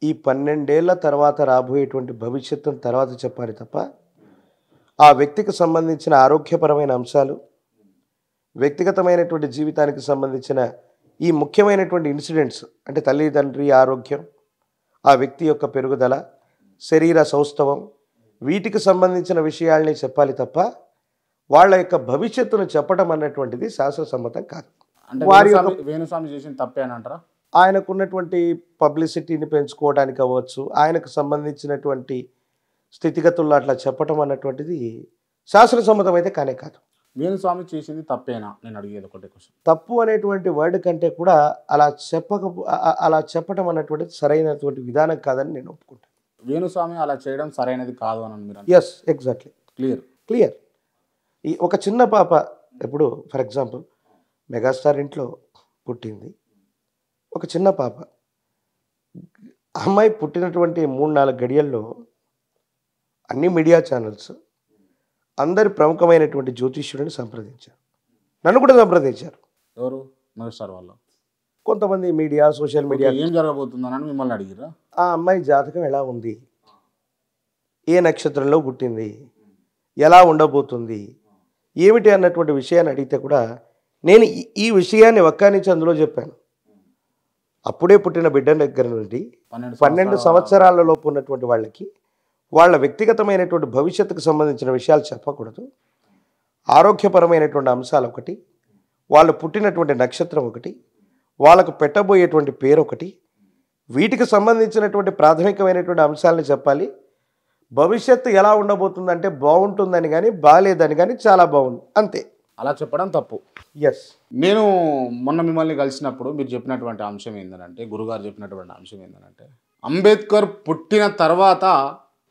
ఈ పన్నెండేళ్ల తర్వాత రాబోయేటువంటి భవిష్యత్తును తర్వాత చెప్పాలి తప్ప ఆ వ్యక్తికి సంబంధించిన ఆరోగ్యపరమైన అంశాలు వ్యక్తిగతమైనటువంటి జీవితానికి సంబంధించిన ఈ ముఖ్యమైనటువంటి ఇన్సిడెంట్స్ అంటే తల్లిదండ్రి ఆరోగ్యం ఆ వ్యక్తి యొక్క పెరుగుదల శరీర సౌస్తవం వీటికి సంబంధించిన విషయాల్ని చెప్పాలి తప్ప వాళ్ళ యొక్క భవిష్యత్తును చెప్పడం అన్నటువంటిది శాస్త్రసమ్మతం కాదు వారి వేణుస్వామి చేసిన తప్పే అని అంటారా ఆయనకున్నటువంటి పబ్లిసిటీని పెంచుకోవడానికి అవ్వచ్చు ఆయనకు సంబంధించినటువంటి స్థితిగతుల్లో అట్లా చెప్పటం అన్నటువంటిది శాస్త్రసమ్మతం అయితే కానే కాదు వేణుస్వామి చేసింది తప్పేనా నేను అడిగేది ఒకటి క్వశ్చన్ తప్పు అనేటువంటి వర్డ్ కంటే కూడా అలా చెప్పక అలా చెప్పడం అన్నటువంటిది సరైనటువంటి విధానం కాదని నేను ఒప్పుకుంటాను వేణుస్వామి అలా చేయడం సరైనది కాదు అని మీరు ఎస్ ఎగ్జాక్ట్లీ క్లియర్ క్లియర్ ఈ ఒక చిన్న పాప ఇప్పుడు ఫర్ ఎగ్జాంపుల్ మెగాస్టార్ ఇంట్లో పుట్టింది ఒక చిన్న పాప అమ్మాయి పుట్టినటువంటి మూడు నాలుగు గడియల్లో అన్ని మీడియా ఛానల్స్ అందరి ప్రముఖమైనటువంటి జ్యోతిష్యుడిని సంప్రదించారు నన్ను కూడా సంప్రదించారు ఎవరు వాళ్ళు కొంతమంది మీడియా సోషల్ మీడియా ఏం జరగబోతుందని మిమ్మల్ని అడిగిరా ఆ అమ్మాయి జాతకం ఎలా ఉంది ఏ నక్షత్రంలో పుట్టింది ఎలా ఉండబోతుంది ఏమిటి అన్నటువంటి విషయాన్ని అడిగితే కూడా నేను ఈ విషయాన్ని ఒక్కనించి అందులో చెప్పాను అప్పుడే పుట్టిన బిడ్డ దగ్గర నుండి పన్నెండు సంవత్సరాల లోపు ఉన్నటువంటి వాళ్ళకి వాళ్ళ వ్యక్తిగతమైనటువంటి భవిష్యత్తుకు సంబంధించిన విషయాలు చెప్పకూడదు ఆరోగ్యపరమైనటువంటి అంశాలు ఒకటి వాళ్ళు పుట్టినటువంటి నక్షత్రం ఒకటి వాళ్ళకు పెట్టబోయేటువంటి పేరు ఒకటి వీటికి సంబంధించినటువంటి ప్రాథమికమైనటువంటి అంశాలని చెప్పాలి భవిష్యత్తు ఎలా ఉండబోతుందంటే బాగుంటుందని కానీ బాగాలేదని కానీ చాలా బాగుంది అంతే అలా చెప్పడం తప్పు ఎస్ నేను మొన్న మిమ్మల్ని కలిసినప్పుడు మీరు చెప్పినటువంటి అంశం ఏంటంటే గురుగారు చెప్పినటువంటి అంశం ఏంటంటే అంబేద్కర్ పుట్టిన తర్వాత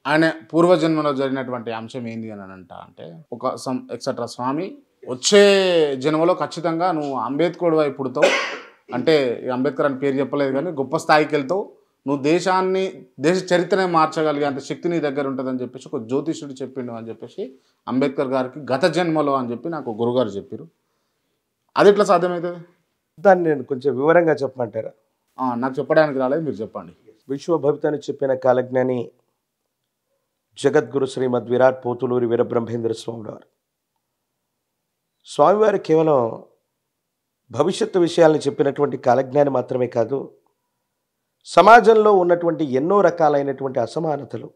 ఆయన పూర్వజన్మలో జరిగినటువంటి అంశం ఏంది అని అంట అంటే ఒక సమ్ ఎక్సెట్రా స్వామి వచ్చే జన్మలో ఖచ్చితంగా నువ్వు అంబేద్కర్ వైపు పుడతావు అంటే అంబేద్కర్ అని పేరు చెప్పలేదు కానీ గొప్ప స్థాయికి వెళ్తావు నువ్వు దేశాన్ని దేశ చరిత్రనే మార్చగలిగే అంత శక్తి నీ దగ్గర ఉంటుందని చెప్పేసి ఒక జ్యోతిషుడు చెప్పిండు అని చెప్పేసి అంబేద్కర్ గారికి గత జన్మలో అని చెప్పి నాకు గురుగారు చెప్పారు అది ఎట్లా సాధ్యమవుతుంది దాన్ని నేను కొంచెం వివరంగా చెప్పమంటారా నాకు చెప్పడానికి రాలేదు మీరు చెప్పండి విశ్వభవితాన్ని చెప్పిన కాలజ్ఞాని జగద్గురు శ్రీమద్ విరాట్ పోతులూరి వీరబ్రహ్మేంద్ర స్వామివారు స్వామివారు కేవలం భవిష్యత్తు విషయాలను చెప్పినటువంటి కాలజ్ఞాని మాత్రమే కాదు సమాజంలో ఉన్నటువంటి ఎన్నో రకాలైనటువంటి అసమానతలు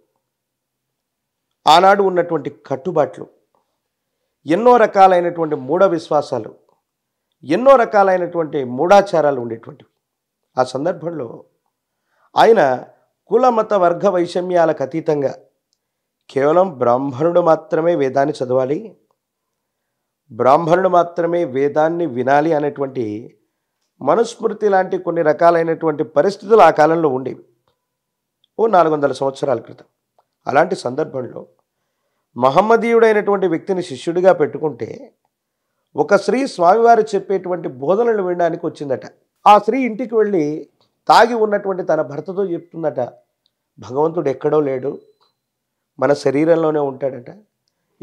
ఆనాడు ఉన్నటువంటి కట్టుబాట్లు ఎన్నో రకాలైనటువంటి మూఢ విశ్వాసాలు ఎన్నో రకాలైనటువంటి మూఢాచారాలు ఉండేటువంటివి ఆ సందర్భంలో ఆయన కుల మత వర్గ వైషమ్యాలకు అతీతంగా కేవలం బ్రాహ్మణుడు మాత్రమే వేదాన్ని చదవాలి బ్రాహ్మణుడు మాత్రమే వేదాన్ని వినాలి అనేటువంటి మనుస్మృతి లాంటి కొన్ని రకాలైనటువంటి పరిస్థితులు ఆ కాలంలో ఉండేవి ఓ నాలుగు వందల సంవత్సరాల క్రితం అలాంటి సందర్భంలో మహమ్మదీయుడైనటువంటి వ్యక్తిని శిష్యుడిగా పెట్టుకుంటే ఒక స్త్రీ స్వామివారు చెప్పేటువంటి బోధనలు వినడానికి వచ్చిందట ఆ స్త్రీ ఇంటికి వెళ్ళి తాగి ఉన్నటువంటి తన భర్తతో చెప్తుందట భగవంతుడు ఎక్కడో లేడు మన శరీరంలోనే ఉంటాడట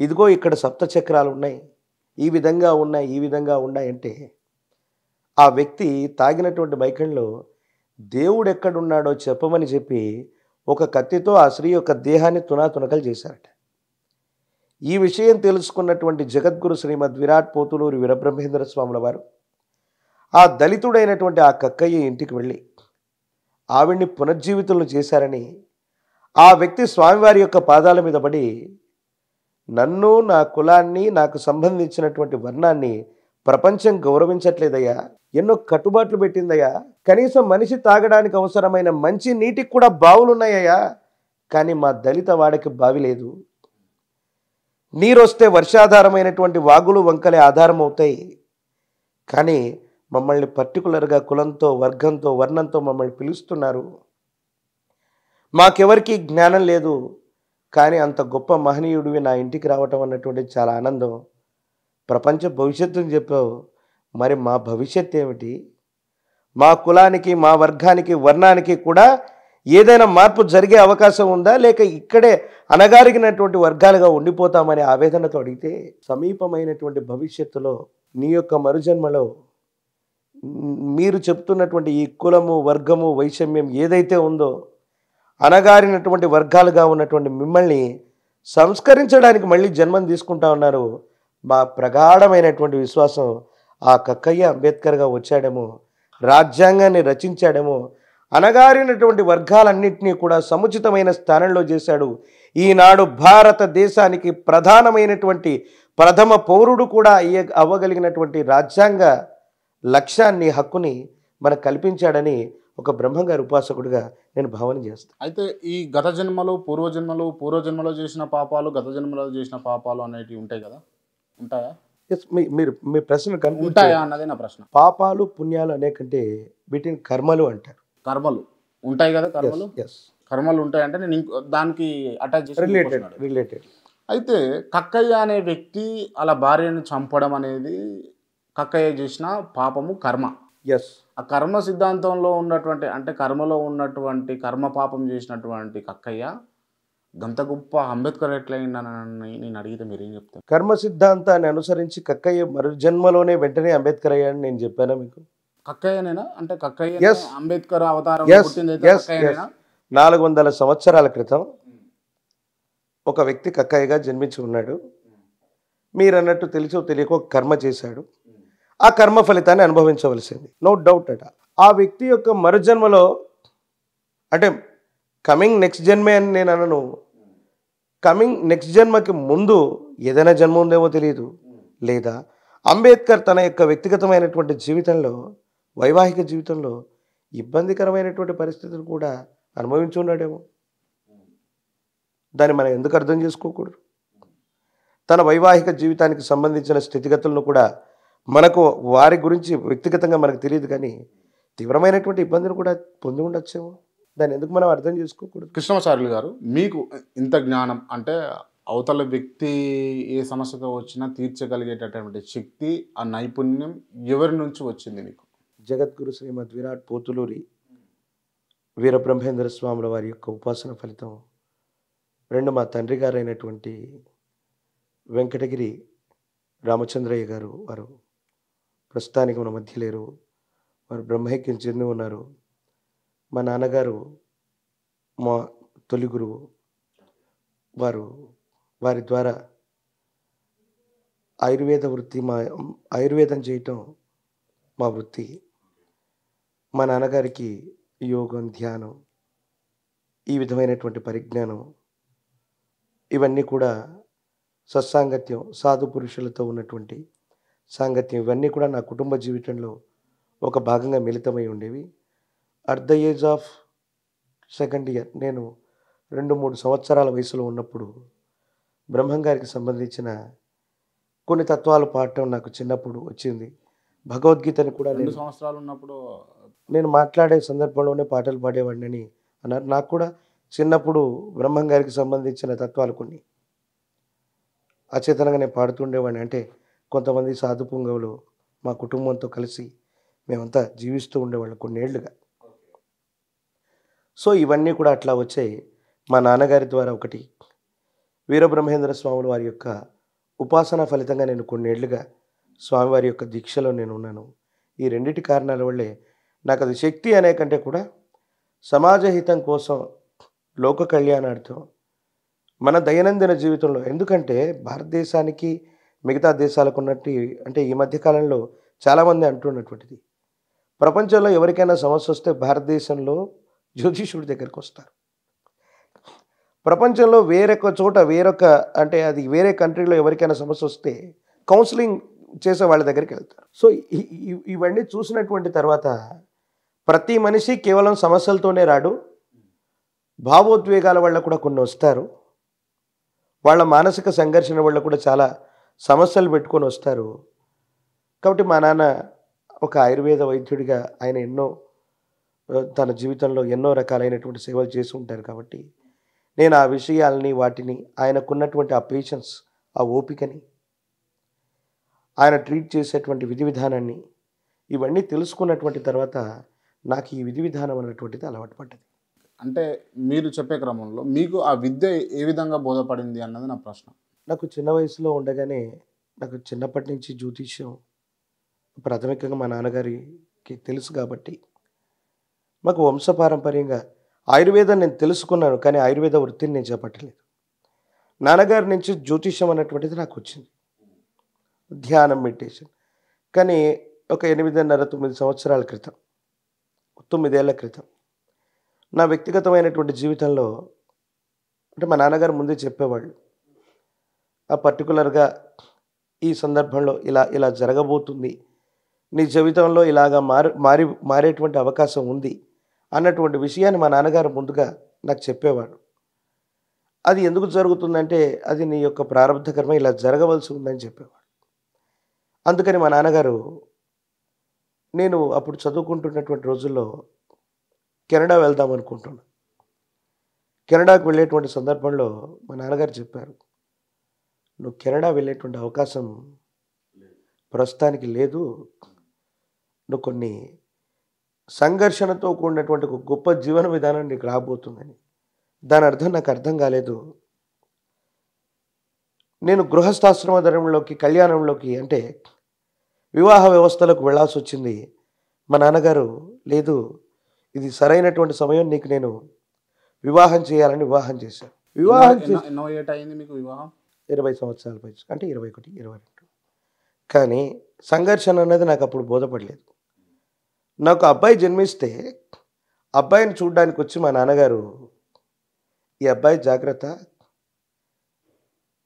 ఇదిగో ఇక్కడ సప్తచక్రాలు ఉన్నాయి ఈ విధంగా ఉన్నాయి ఈ విధంగా ఉన్నాయంటే ఆ వ్యక్తి తాగినటువంటి బైకంలో దేవుడు ఎక్కడున్నాడో చెప్పమని చెప్పి ఒక కత్తితో ఆ స్త్రీ యొక్క దేహాన్ని తునాతునకలు చేశారట ఈ విషయం తెలుసుకున్నటువంటి జగద్గురు శ్రీమద్ విరాట్ పోతులూరి వీరబ్రహ్మేంద్ర స్వాముల వారు ఆ దళితుడైనటువంటి ఆ కక్కయ్య ఇంటికి వెళ్ళి ఆవిడ్ని పునర్జీవితులను చేశారని ఆ వ్యక్తి స్వామివారి యొక్క పాదాల మీద పడి నన్ను నా కులాన్ని నాకు సంబంధించినటువంటి వర్ణాన్ని ప్రపంచం గౌరవించట్లేదయ్యా ఎన్నో కట్టుబాట్లు పెట్టిందయ్యా కనీసం మనిషి తాగడానికి అవసరమైన మంచి నీటికి కూడా బావులున్నాయ్యా కానీ మా దళిత వాడికి బావి లేదు నీరొస్తే వర్షాధారమైనటువంటి వాగులు వంకలే ఆధారం అవుతాయి కానీ మమ్మల్ని పర్టికులర్గా కులంతో వర్గంతో వర్ణంతో మమ్మల్ని పిలుస్తున్నారు మాకెవరికి జ్ఞానం లేదు కానీ అంత గొప్ప మహనీయుడివి నా ఇంటికి రావటం అన్నటువంటి చాలా ఆనందం ప్రపంచ భవిష్యత్తుని చెప్పావు మరి మా భవిష్యత్ ఏమిటి మా కులానికి మా వర్గానికి వర్ణానికి కూడా ఏదైనా మార్పు జరిగే అవకాశం ఉందా లేక ఇక్కడే అనగారిగినటువంటి వర్గాలుగా ఉండిపోతామనే ఆవేదనతో అడిగితే సమీపమైనటువంటి భవిష్యత్తులో నీ యొక్క మరుజన్మలో మీరు చెప్తున్నటువంటి ఈ కులము వర్గము వైషమ్యం ఏదైతే ఉందో అనగారినటువంటి వర్గాలుగా ఉన్నటువంటి మిమ్మల్ని సంస్కరించడానికి మళ్ళీ జన్మం తీసుకుంటా ఉన్నారు మా ప్రగాఢమైనటువంటి విశ్వాసం ఆ కక్కయ్య అంబేద్కర్గా వచ్చాడేమో రాజ్యాంగాన్ని రచించాడేమో అనగారినటువంటి వర్గాలన్నింటినీ కూడా సముచితమైన స్థానంలో చేశాడు ఈనాడు భారతదేశానికి ప్రధానమైనటువంటి ప్రథమ పౌరుడు కూడా అయ్యే అవ్వగలిగినటువంటి రాజ్యాంగ లక్ష్యాన్ని హక్కుని మనకు కల్పించాడని ఒక బ్రహ్మంగారు ఉపాసకుడిగా నేను భావన చేస్తాను అయితే ఈ గత జన్మలు పూర్వజన్మలు పూర్వజన్మలో చేసిన పాపాలు గత జన్మలో చేసిన పాపాలు అనేటివి ఉంటాయి కదా ఉంటాయా మీరు మీ ప్రశ్న ఉంటాయా అన్నదే నా ప్రశ్న పాపాలు పుణ్యాలు అనేకంటే వీటిని కర్మలు అంటారు కర్మలు ఉంటాయి కదా కర్మలు కర్మలు ఉంటాయంటే నేను దానికి అటాచ్ రిలేటెడ్ రిలేటెడ్ అయితే కక్కయ్య అనే వ్యక్తి అలా భార్యను చంపడం అనేది కక్కయ్య చేసిన పాపము కర్మ ఎస్ ఆ కర్మ సిద్ధాంతంలో ఉన్నటువంటి అంటే కర్మలో ఉన్నటువంటి కర్మ పాపం చేసినటువంటి కక్కయ్య గంత గొప్ప అంబేద్కర్ ఎట్లయిందని నేను అడిగితే మీరేం చెప్తాను కర్మ సిద్ధాంతాన్ని అనుసరించి కక్కయ్య మరు జన్మలోనే వెంటనే అంబేద్కర్ అయ్యాడని నేను చెప్పానా మీకు కక్కయ్యనేనా అంటే కక్కయ్య అంబేద్కర్ అవతారం నాలుగు వందల సంవత్సరాల క్రితం ఒక వ్యక్తి కక్కయ్యగా జన్మించి ఉన్నాడు మీరు అన్నట్టు తెలిసో తెలియకో కర్మ చేశాడు ఆ కర్మ ఫలితాన్ని అనుభవించవలసింది నో డౌట్ అట ఆ వ్యక్తి యొక్క జన్మలో అంటే కమింగ్ నెక్స్ట్ జన్మే అని నేను అనను కమింగ్ నెక్స్ట్ జన్మకి ముందు ఏదైనా జన్మ ఉందేమో తెలియదు లేదా అంబేద్కర్ తన యొక్క వ్యక్తిగతమైనటువంటి జీవితంలో వైవాహిక జీవితంలో ఇబ్బందికరమైనటువంటి పరిస్థితులు కూడా అనుభవించున్నాడేమో దాన్ని మనం ఎందుకు అర్థం చేసుకోకూడదు తన వైవాహిక జీవితానికి సంబంధించిన స్థితిగతులను కూడా మనకు వారి గురించి వ్యక్తిగతంగా మనకు తెలియదు కానీ తీవ్రమైనటువంటి ఇబ్బందిని కూడా పొంది ఉండొచ్చేమో దాన్ని ఎందుకు మనం అర్థం చేసుకోకూడదు కృష్ణమాచార్యులు గారు మీకు ఇంత జ్ఞానం అంటే అవతల వ్యక్తి ఏ సమస్యతో వచ్చినా తీర్చగలిగేటటువంటి శక్తి ఆ నైపుణ్యం ఎవరి నుంచి వచ్చింది మీకు జగద్గురు శ్రీమద్ విరాట్ పోతులూరి వీరబ్రహ్మేంద్ర స్వాముల వారి యొక్క ఉపాసన ఫలితం రెండు మా తండ్రి గారైనటువంటి వెంకటగిరి రామచంద్రయ్య గారు వారు ప్రస్తుతానికి మన మధ్య లేరు వారు బ్రహ్మైక్యం చెంది ఉన్నారు మా నాన్నగారు మా తొలి గురువు వారు వారి ద్వారా ఆయుర్వేద వృత్తి మా ఆయుర్వేదం చేయటం మా వృత్తి మా నాన్నగారికి యోగం ధ్యానం ఈ విధమైనటువంటి పరిజ్ఞానం ఇవన్నీ కూడా సత్సాంగత్యం సాధు పురుషులతో ఉన్నటువంటి సాంగత్యం ఇవన్నీ కూడా నా కుటుంబ జీవితంలో ఒక భాగంగా మిళితమై ఉండేవి at the age of second year నేను రెండు మూడు సంవత్సరాల వయసులో ఉన్నప్పుడు బ్రహ్మంగారికి సంబంధించిన కొన్ని తత్వాలు పాడటం నాకు చిన్నప్పుడు వచ్చింది భగవద్గీతని కూడా రెండు సంవత్సరాలు ఉన్నప్పుడు నేను మాట్లాడే సందర్భంలోనే పాటలు పాడేవాడిని అన్నారు నాకు కూడా చిన్నప్పుడు బ్రహ్మంగారికి సంబంధించిన తత్వాలు కొన్ని అచేతనంగా నేను పాడుతుండేవాడిని అంటే కొంతమంది సాధు పుంగవులు మా కుటుంబంతో కలిసి మేమంతా జీవిస్తూ ఉండేవాళ్ళు కొన్నేళ్లుగా సో ఇవన్నీ కూడా అట్లా వచ్చాయి మా నాన్నగారి ద్వారా ఒకటి వీరబ్రహ్మేంద్ర స్వాముల వారి యొక్క ఉపాసన ఫలితంగా నేను కొన్నేళ్లుగా స్వామివారి యొక్క దీక్షలో నేను ఉన్నాను ఈ రెండింటి కారణాల వల్లే నాకు అది శక్తి అనే కంటే కూడా సమాజహితం కోసం లోక కళ్యాణార్థం మన దైనందిన జీవితంలో ఎందుకంటే భారతదేశానికి మిగతా దేశాలకు ఉన్నట్టు అంటే ఈ మధ్య కాలంలో చాలామంది అంటున్నటువంటిది ప్రపంచంలో ఎవరికైనా సమస్య వస్తే భారతదేశంలో జ్యోతిష్యుడి దగ్గరికి వస్తారు ప్రపంచంలో వేరొక చోట వేరొక అంటే అది వేరే కంట్రీలో ఎవరికైనా సమస్య వస్తే కౌన్సిలింగ్ చేసే వాళ్ళ దగ్గరికి వెళ్తారు సో ఇవన్నీ చూసినటువంటి తర్వాత ప్రతి మనిషి కేవలం సమస్యలతోనే రాడు భావోద్వేగాల వల్ల కూడా కొన్ని వస్తారు వాళ్ళ మానసిక సంఘర్షణ వల్ల కూడా చాలా సమస్యలు పెట్టుకొని వస్తారు కాబట్టి మా నాన్న ఒక ఆయుర్వేద వైద్యుడిగా ఆయన ఎన్నో తన జీవితంలో ఎన్నో రకాలైనటువంటి సేవలు చేసి ఉంటారు కాబట్టి నేను ఆ విషయాలని వాటిని ఆయనకున్నటువంటి ఆ పేషెన్స్ ఆ ఓపికని ఆయన ట్రీట్ చేసేటువంటి విధి విధానాన్ని ఇవన్నీ తెలుసుకున్నటువంటి తర్వాత నాకు ఈ విధి విధానం అనేటువంటిది అలవాటు పడ్డది అంటే మీరు చెప్పే క్రమంలో మీకు ఆ విద్య ఏ విధంగా బోధపడింది అన్నది నా ప్రశ్న నాకు చిన్న వయసులో ఉండగానే నాకు చిన్నప్పటి నుంచి జ్యోతిష్యం ప్రాథమికంగా మా నాన్నగారికి తెలుసు కాబట్టి మాకు వంశపారంపర్యంగా ఆయుర్వేదం నేను తెలుసుకున్నాను కానీ ఆయుర్వేద వృత్తిని నేను చేపట్టలేదు నాన్నగారి నుంచి జ్యోతిష్యం అనేటువంటిది నాకు వచ్చింది ధ్యానం మెడిటేషన్ కానీ ఒక ఎనిమిదిన్నర తొమ్మిది సంవత్సరాల క్రితం తొమ్మిదేళ్ల క్రితం నా వ్యక్తిగతమైనటువంటి జీవితంలో అంటే మా నాన్నగారు ముందే చెప్పేవాళ్ళు ఆ పర్టికులర్గా ఈ సందర్భంలో ఇలా ఇలా జరగబోతుంది నీ జీవితంలో ఇలాగా మారు మారి మారేటువంటి అవకాశం ఉంది అన్నటువంటి విషయాన్ని మా నాన్నగారు ముందుగా నాకు చెప్పేవాడు అది ఎందుకు జరుగుతుందంటే అది నీ యొక్క ప్రారంభ ఇలా జరగవలసి ఉందని చెప్పేవాడు అందుకని మా నాన్నగారు నేను అప్పుడు చదువుకుంటున్నటువంటి రోజుల్లో కెనడా వెళ్దాం అనుకుంటున్నాను కెనడాకు వెళ్ళేటువంటి సందర్భంలో మా నాన్నగారు చెప్పారు నువ్వు కెనడా వెళ్ళేటువంటి అవకాశం ప్రస్తుతానికి లేదు నువ్వు కొన్ని సంఘర్షణతో కూడినటువంటి ఒక గొప్ప జీవన విధానం నీకు రాబోతుందని దాని అర్థం నాకు అర్థం కాలేదు నేను గృహస్థాశ్రమధరంలోకి కళ్యాణంలోకి అంటే వివాహ వ్యవస్థలకు వెళ్లాల్సి వచ్చింది మా నాన్నగారు లేదు ఇది సరైనటువంటి సమయం నీకు నేను వివాహం చేయాలని వివాహం చేశాను వివాహం అయింది మీకు వివాహం ఇరవై సంవత్సరాల వయసు అంటే ఇరవై ఒకటి ఇరవై రెండు కానీ సంఘర్షణ అనేది నాకు అప్పుడు బోధపడలేదు నాకు అబ్బాయి జన్మిస్తే అబ్బాయిని చూడడానికి వచ్చి మా నాన్నగారు ఈ అబ్బాయి జాగ్రత్త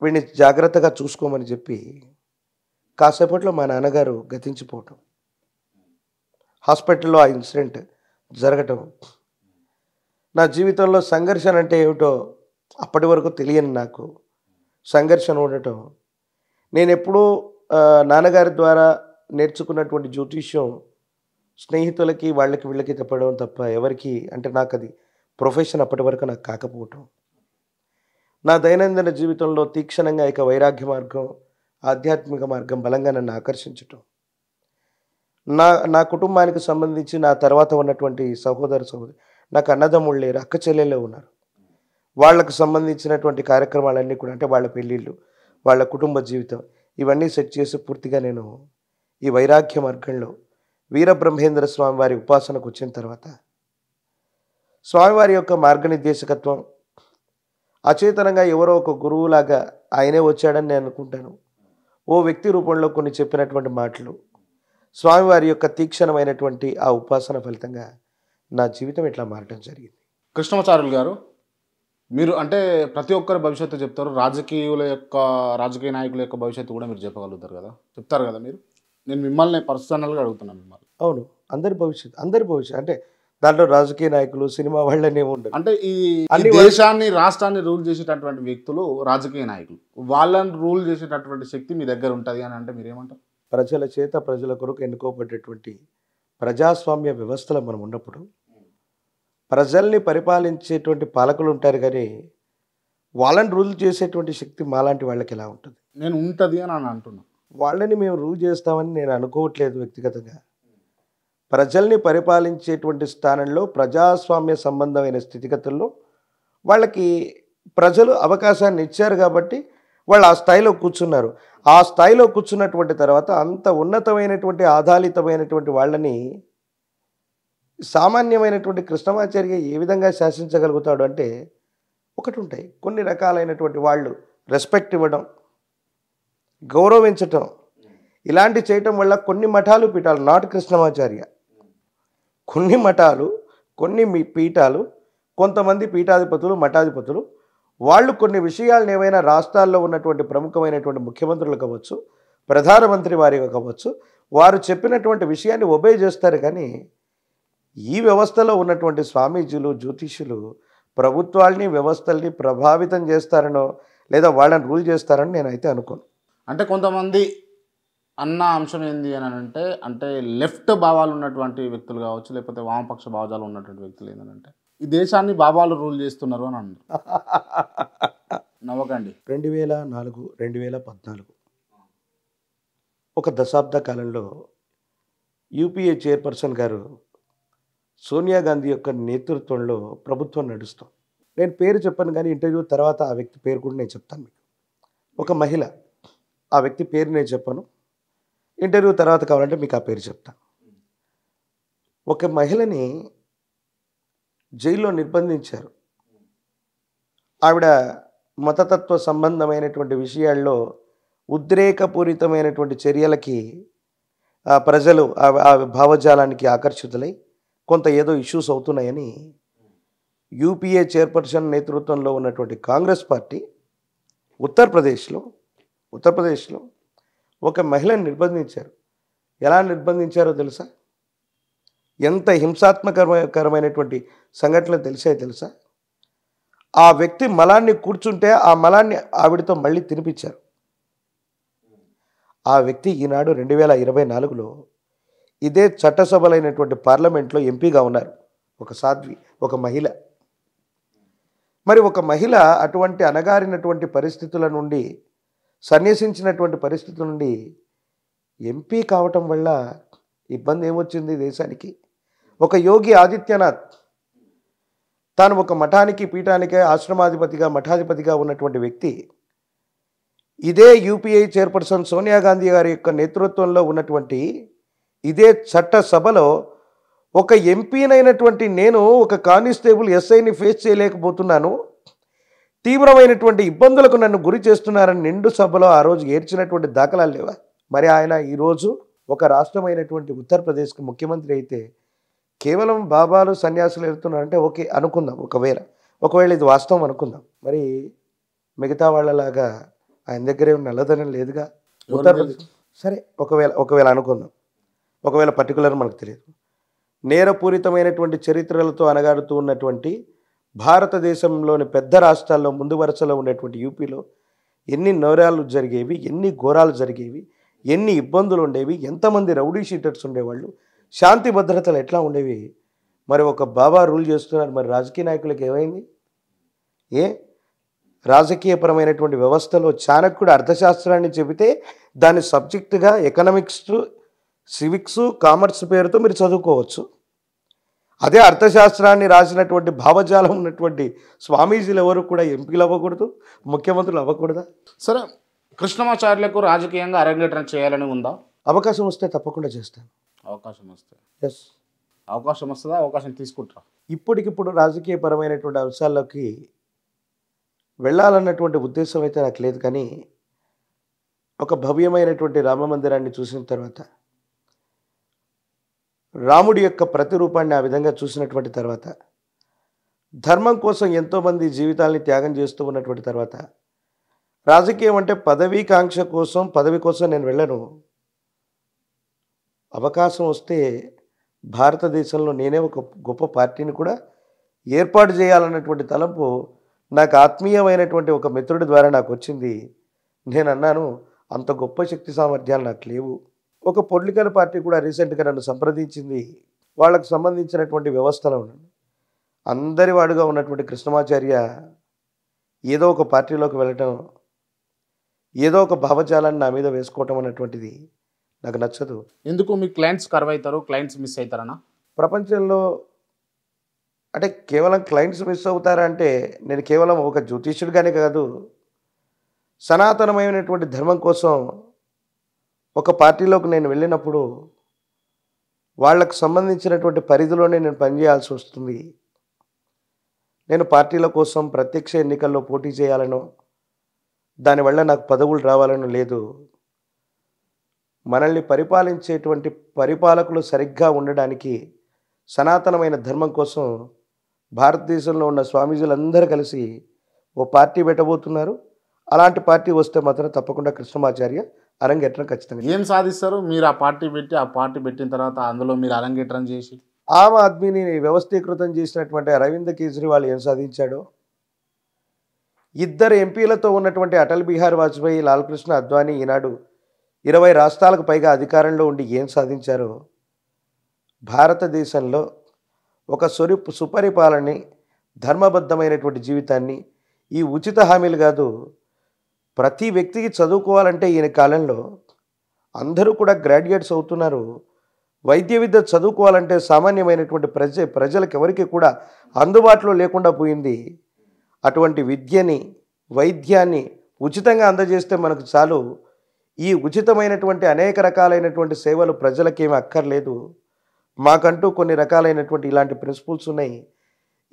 వీడిని జాగ్రత్తగా చూసుకోమని చెప్పి కాసేపట్లో మా నాన్నగారు గతించిపోవటం హాస్పిటల్లో ఆ ఇన్సిడెంట్ జరగటం నా జీవితంలో సంఘర్షణ అంటే ఏమిటో అప్పటి వరకు తెలియని నాకు సంఘర్షణ ఉండటం నేను ఎప్పుడూ నాన్నగారి ద్వారా నేర్చుకున్నటువంటి జ్యోతిష్యం స్నేహితులకి వాళ్ళకి వీళ్ళకి చెప్పడం తప్ప ఎవరికి అంటే నాకు అది ప్రొఫెషన్ అప్పటి వరకు నాకు కాకపోవటం నా దైనందిన జీవితంలో తీక్షణంగా ఇక వైరాగ్య మార్గం ఆధ్యాత్మిక మార్గం బలంగా నన్ను ఆకర్షించటం నా నా కుటుంబానికి సంబంధించి నా తర్వాత ఉన్నటువంటి సహోదర సహోదరి నాకు అన్నదమ్ముళ్ళు లేరు అక్క చెల్లెళ్ళే ఉన్నారు వాళ్ళకు సంబంధించినటువంటి కార్యక్రమాలన్నీ కూడా అంటే వాళ్ళ పెళ్ళిళ్ళు వాళ్ళ కుటుంబ జీవితం ఇవన్నీ సెట్ చేసి పూర్తిగా నేను ఈ వైరాగ్య మార్గంలో వీరబ్రహ్మేంద్ర స్వామివారి ఉపాసనకు వచ్చిన తర్వాత స్వామివారి యొక్క మార్గనిర్దేశకత్వం అచేతనంగా ఎవరో ఒక గురువులాగా ఆయనే వచ్చాడని నేను అనుకుంటాను ఓ వ్యక్తి రూపంలో కొన్ని చెప్పినటువంటి మాటలు స్వామివారి యొక్క తీక్షణమైనటువంటి ఆ ఉపాసన ఫలితంగా నా జీవితం ఇట్లా మారడం జరిగింది కృష్ణమాచారులు గారు మీరు అంటే ప్రతి ఒక్కరి భవిష్యత్తు చెప్తారు రాజకీయుల యొక్క రాజకీయ నాయకుల యొక్క భవిష్యత్తు కూడా మీరు చెప్పగలుగుతారు కదా చెప్తారు కదా మీరు నేను మిమ్మల్ని పర్సనల్గా అడుగుతున్నాను మిమ్మల్ని అవును అందరి భవిష్యత్తు అందరి భవిష్యత్తు అంటే దాంట్లో రాజకీయ నాయకులు సినిమా వాళ్ళనే ఉండదు అంటే ఈ దేశాన్ని రాష్ట్రాన్ని రూల్ చేసేటటువంటి వ్యక్తులు రాజకీయ నాయకులు వాళ్ళని రూల్ చేసేటటువంటి శక్తి మీ దగ్గర ఉంటుంది అని అంటే మీరేమంటారు ప్రజల చేత ప్రజల కొరకు ఎన్నుకోబడ్డటువంటి ప్రజాస్వామ్య వ్యవస్థలో మనం ఉన్నప్పుడు ప్రజల్ని పరిపాలించేటువంటి పాలకులు ఉంటారు కానీ వాళ్ళని రూల్ చేసేటువంటి శక్తి మాలాంటి వాళ్ళకి ఎలా ఉంటుంది నేను ఉంటుంది అని అని అంటున్నాను వాళ్ళని మేము రూల్ చేస్తామని నేను అనుకోవట్లేదు వ్యక్తిగతంగా ప్రజల్ని పరిపాలించేటువంటి స్థానంలో ప్రజాస్వామ్య సంబంధమైన స్థితిగతుల్లో వాళ్ళకి ప్రజలు అవకాశాన్ని ఇచ్చారు కాబట్టి వాళ్ళు ఆ స్థాయిలో కూర్చున్నారు ఆ స్థాయిలో కూర్చున్నటువంటి తర్వాత అంత ఉన్నతమైనటువంటి ఆధారితమైనటువంటి వాళ్ళని సామాన్యమైనటువంటి కృష్ణమాచార్య ఏ విధంగా శాసించగలుగుతాడు అంటే ఒకటి ఉంటాయి కొన్ని రకాలైనటువంటి వాళ్ళు రెస్పెక్ట్ ఇవ్వడం గౌరవించటం ఇలాంటి చేయటం వల్ల కొన్ని మఠాలు పీఠాలు నాట్ కృష్ణమాచార్య కొన్ని మఠాలు కొన్ని పీఠాలు కొంతమంది పీఠాధిపతులు మఠాధిపతులు వాళ్ళు కొన్ని విషయాలను ఏవైనా రాష్ట్రాల్లో ఉన్నటువంటి ప్రముఖమైనటువంటి ముఖ్యమంత్రులు కావచ్చు ప్రధానమంత్రి వారి కావచ్చు వారు చెప్పినటువంటి విషయాన్ని ఒబే చేస్తారు కానీ ఈ వ్యవస్థలో ఉన్నటువంటి స్వామీజీలు జ్యోతిష్యులు ప్రభుత్వాల్ని వ్యవస్థల్ని ప్రభావితం చేస్తారనో లేదా వాళ్ళని రూల్ చేస్తారని నేనైతే అనుకోను అంటే కొంతమంది అన్న అంశం ఏంది అని అంటే అంటే లెఫ్ట్ భావాలు ఉన్నటువంటి వ్యక్తులు కావచ్చు లేకపోతే వామపక్ష భావజాలు ఉన్నటువంటి వ్యక్తులు ఏంటంటే ఈ దేశాన్ని బాబాలు రూల్ చేస్తున్నారు అని అన్నారు నవ్వకండి రెండు వేల నాలుగు రెండు వేల పద్నాలుగు ఒక దశాబ్ద కాలంలో యూపీఏ చైర్పర్సన్ గారు సోనియా గాంధీ యొక్క నేతృత్వంలో ప్రభుత్వం నడుస్తాం నేను పేరు చెప్పాను కానీ ఇంటర్వ్యూ తర్వాత ఆ వ్యక్తి పేరు కూడా నేను చెప్తాను మీకు ఒక మహిళ ఆ వ్యక్తి పేరు నేను చెప్పాను ఇంటర్వ్యూ తర్వాత కావాలంటే మీకు ఆ పేరు చెప్తాను ఒక మహిళని జైల్లో నిర్బంధించారు ఆవిడ మతతత్వ సంబంధమైనటువంటి విషయాల్లో ఉద్రేకపూరితమైనటువంటి చర్యలకి ప్రజలు ఆ భావజాలానికి ఆకర్షితులై కొంత ఏదో ఇష్యూస్ అవుతున్నాయని యూపీఏ చైర్పర్సన్ నేతృత్వంలో ఉన్నటువంటి కాంగ్రెస్ పార్టీ ఉత్తరప్రదేశ్లో ఉత్తరప్రదేశ్లో ఒక మహిళను నిర్బంధించారు ఎలా నిర్బంధించారో తెలుసా ఎంత హింసాత్మకరమైనటువంటి సంఘటనలు తెలిసాయో తెలుసా ఆ వ్యక్తి మలాన్ని కూర్చుంటే ఆ మలాన్ని ఆవిడతో మళ్ళీ తినిపించారు ఆ వ్యక్తి ఈనాడు రెండు వేల ఇరవై నాలుగులో ఇదే చట్టసభలైనటువంటి పార్లమెంట్లో ఎంపీగా ఉన్నారు ఒక సాధ్వి ఒక మహిళ మరి ఒక మహిళ అటువంటి అనగారినటువంటి పరిస్థితుల నుండి సన్యసించినటువంటి పరిస్థితుల నుండి ఎంపీ కావటం వల్ల ఇబ్బంది ఏమొచ్చింది దేశానికి ఒక యోగి ఆదిత్యనాథ్ తాను ఒక మఠానికి పీఠానికే ఆశ్రమాధిపతిగా మఠాధిపతిగా ఉన్నటువంటి వ్యక్తి ఇదే యూపీఐ చైర్పర్సన్ సోనియా గాంధీ గారి యొక్క నేతృత్వంలో ఉన్నటువంటి ఇదే చట్టసభలో ఒక ఎంపీనైనటువంటి నేను ఒక కానిస్టేబుల్ ఎస్ఐని ఫేస్ చేయలేకపోతున్నాను తీవ్రమైనటువంటి ఇబ్బందులకు నన్ను గురి చేస్తున్నారని నిండు సభలో ఆ రోజు ఏడ్చినటువంటి దాఖలాలు లేవా మరి ఆయన ఈరోజు ఒక రాష్ట్రమైనటువంటి ఉత్తరప్రదేశ్కి ముఖ్యమంత్రి అయితే కేవలం బాబాలు సన్యాసులు వెళ్తున్నారంటే ఓకే అనుకుందాం ఒకవేళ ఒకవేళ ఇది వాస్తవం అనుకుందాం మరి మిగతా వాళ్ళలాగా ఆయన దగ్గర నల్లదనం లేదుగా ఉత్తరప్రదేశ్ సరే ఒకవేళ ఒకవేళ అనుకుందాం ఒకవేళ పర్టికులర్ మనకు తెలియదు నేరపూరితమైనటువంటి చరిత్రలతో అనగాడుతూ ఉన్నటువంటి భారతదేశంలోని పెద్ద రాష్ట్రాల్లో ముందు వరుసలో ఉండేటువంటి యూపీలో ఎన్ని నవరాలు జరిగేవి ఎన్ని ఘోరాలు జరిగేవి ఎన్ని ఇబ్బందులు ఉండేవి ఎంతమంది రౌడీ షీటర్స్ ఉండేవాళ్ళు శాంతి భద్రతలు ఎట్లా ఉండేవి మరి ఒక బాబా రూల్ చేస్తున్నారు మరి రాజకీయ నాయకులకు ఏమైంది ఏ రాజకీయపరమైనటువంటి వ్యవస్థలో చాణక్యుడు అర్థశాస్త్రాన్ని చెబితే దాని సబ్జెక్టుగా ఎకనామిక్స్ సివిక్స్ కామర్స్ పేరుతో మీరు చదువుకోవచ్చు అదే అర్థశాస్త్రాన్ని రాసినటువంటి భావజాలం ఉన్నటువంటి స్వామీజీలు ఎవరు కూడా ఎంపీలు అవ్వకూడదు ముఖ్యమంత్రులు అవ్వకూడదా సరే కృష్ణమాచార్యులకు రాజకీయంగా అరంగేట్రం చేయాలని ఉందా అవకాశం వస్తే తప్పకుండా చేస్తాను అవకాశం వస్తే ఎస్ అవకాశం వస్తుందా అవకాశం తీసుకుంటారా ఇప్పటికిప్పుడు రాజకీయపరమైనటువంటి అంశాల్లోకి వెళ్ళాలన్నటువంటి ఉద్దేశం అయితే నాకు లేదు కానీ ఒక భవ్యమైనటువంటి రామ మందిరాన్ని చూసిన తర్వాత రాముడి యొక్క ప్రతిరూపాన్ని ఆ విధంగా చూసినటువంటి తర్వాత ధర్మం కోసం ఎంతోమంది జీవితాల్ని త్యాగం చేస్తూ ఉన్నటువంటి తర్వాత రాజకీయం అంటే పదవీకాంక్ష కోసం పదవి కోసం నేను వెళ్ళను అవకాశం వస్తే భారతదేశంలో నేనే ఒక గొప్ప పార్టీని కూడా ఏర్పాటు చేయాలన్నటువంటి తలంపు నాకు ఆత్మీయమైనటువంటి ఒక మిత్రుడి ద్వారా నాకు వచ్చింది నేను అన్నాను అంత గొప్ప శక్తి సామర్థ్యాలు నాకు లేవు ఒక పొలిటికల్ పార్టీ కూడా రీసెంట్గా నన్ను సంప్రదించింది వాళ్ళకు సంబంధించినటువంటి వ్యవస్థలో ఉన్నాయి అందరి వాడుగా ఉన్నటువంటి కృష్ణమాచార్య ఏదో ఒక పార్టీలోకి వెళ్ళటం ఏదో ఒక భావజాలాన్ని నా మీద వేసుకోవటం అనేటువంటిది నాకు నచ్చదు ఎందుకు మీ క్లయింట్స్ కర్వ్ అవుతారు క్లయింట్స్ మిస్ అవుతారనా ప్రపంచంలో అంటే కేవలం క్లయింట్స్ మిస్ అవుతారా అంటే నేను కేవలం ఒక జ్యోతిష్యుడిగానే కాదు సనాతనమైనటువంటి ధర్మం కోసం ఒక పార్టీలోకి నేను వెళ్ళినప్పుడు వాళ్ళకు సంబంధించినటువంటి పరిధిలోనే నేను పనిచేయాల్సి వస్తుంది నేను పార్టీల కోసం ప్రత్యక్ష ఎన్నికల్లో పోటీ చేయాలనో దానివల్ల నాకు పదవులు రావాలనో లేదు మనల్ని పరిపాలించేటువంటి పరిపాలకులు సరిగ్గా ఉండడానికి సనాతనమైన ధర్మం కోసం భారతదేశంలో ఉన్న స్వామీజీలందరూ కలిసి ఓ పార్టీ పెట్టబోతున్నారు అలాంటి పార్టీ వస్తే మాత్రం తప్పకుండా కృష్ణమాచార్య అరంగేట్రం ఖచ్చితంగా ఏం సాధిస్తారు మీరు ఆ పార్టీ పెట్టి ఆ పార్టీ పెట్టిన తర్వాత అందులో మీరు అరంగేట్రం చేసి ఆమ్ ఆద్మీని వ్యవస్థీకృతం చేసినటువంటి అరవింద్ కేజ్రీవాల్ ఏం సాధించాడు ఇద్దరు ఎంపీలతో ఉన్నటువంటి అటల్ బిహారీ వాజ్పేయి లాల్కృష్ణ అద్వానీ ఈనాడు ఇరవై రాష్ట్రాలకు పైగా అధికారంలో ఉండి ఏం సాధించారు భారతదేశంలో ఒక సురి సుపరిపాలని ధర్మబద్ధమైనటువంటి జీవితాన్ని ఈ ఉచిత హామీలు కాదు ప్రతి వ్యక్తికి చదువుకోవాలంటే ఈయన కాలంలో అందరూ కూడా గ్రాడ్యుయేట్స్ అవుతున్నారు వైద్య విద్య చదువుకోవాలంటే సామాన్యమైనటువంటి ప్రజ ప్రజలకు ఎవరికి కూడా అందుబాటులో లేకుండా పోయింది అటువంటి విద్యని వైద్యాన్ని ఉచితంగా అందజేస్తే మనకు చాలు ఈ ఉచితమైనటువంటి అనేక రకాలైనటువంటి సేవలు ప్రజలకేమీ అక్కర్లేదు మాకంటూ కొన్ని రకాలైనటువంటి ఇలాంటి ప్రిన్సిపల్స్ ఉన్నాయి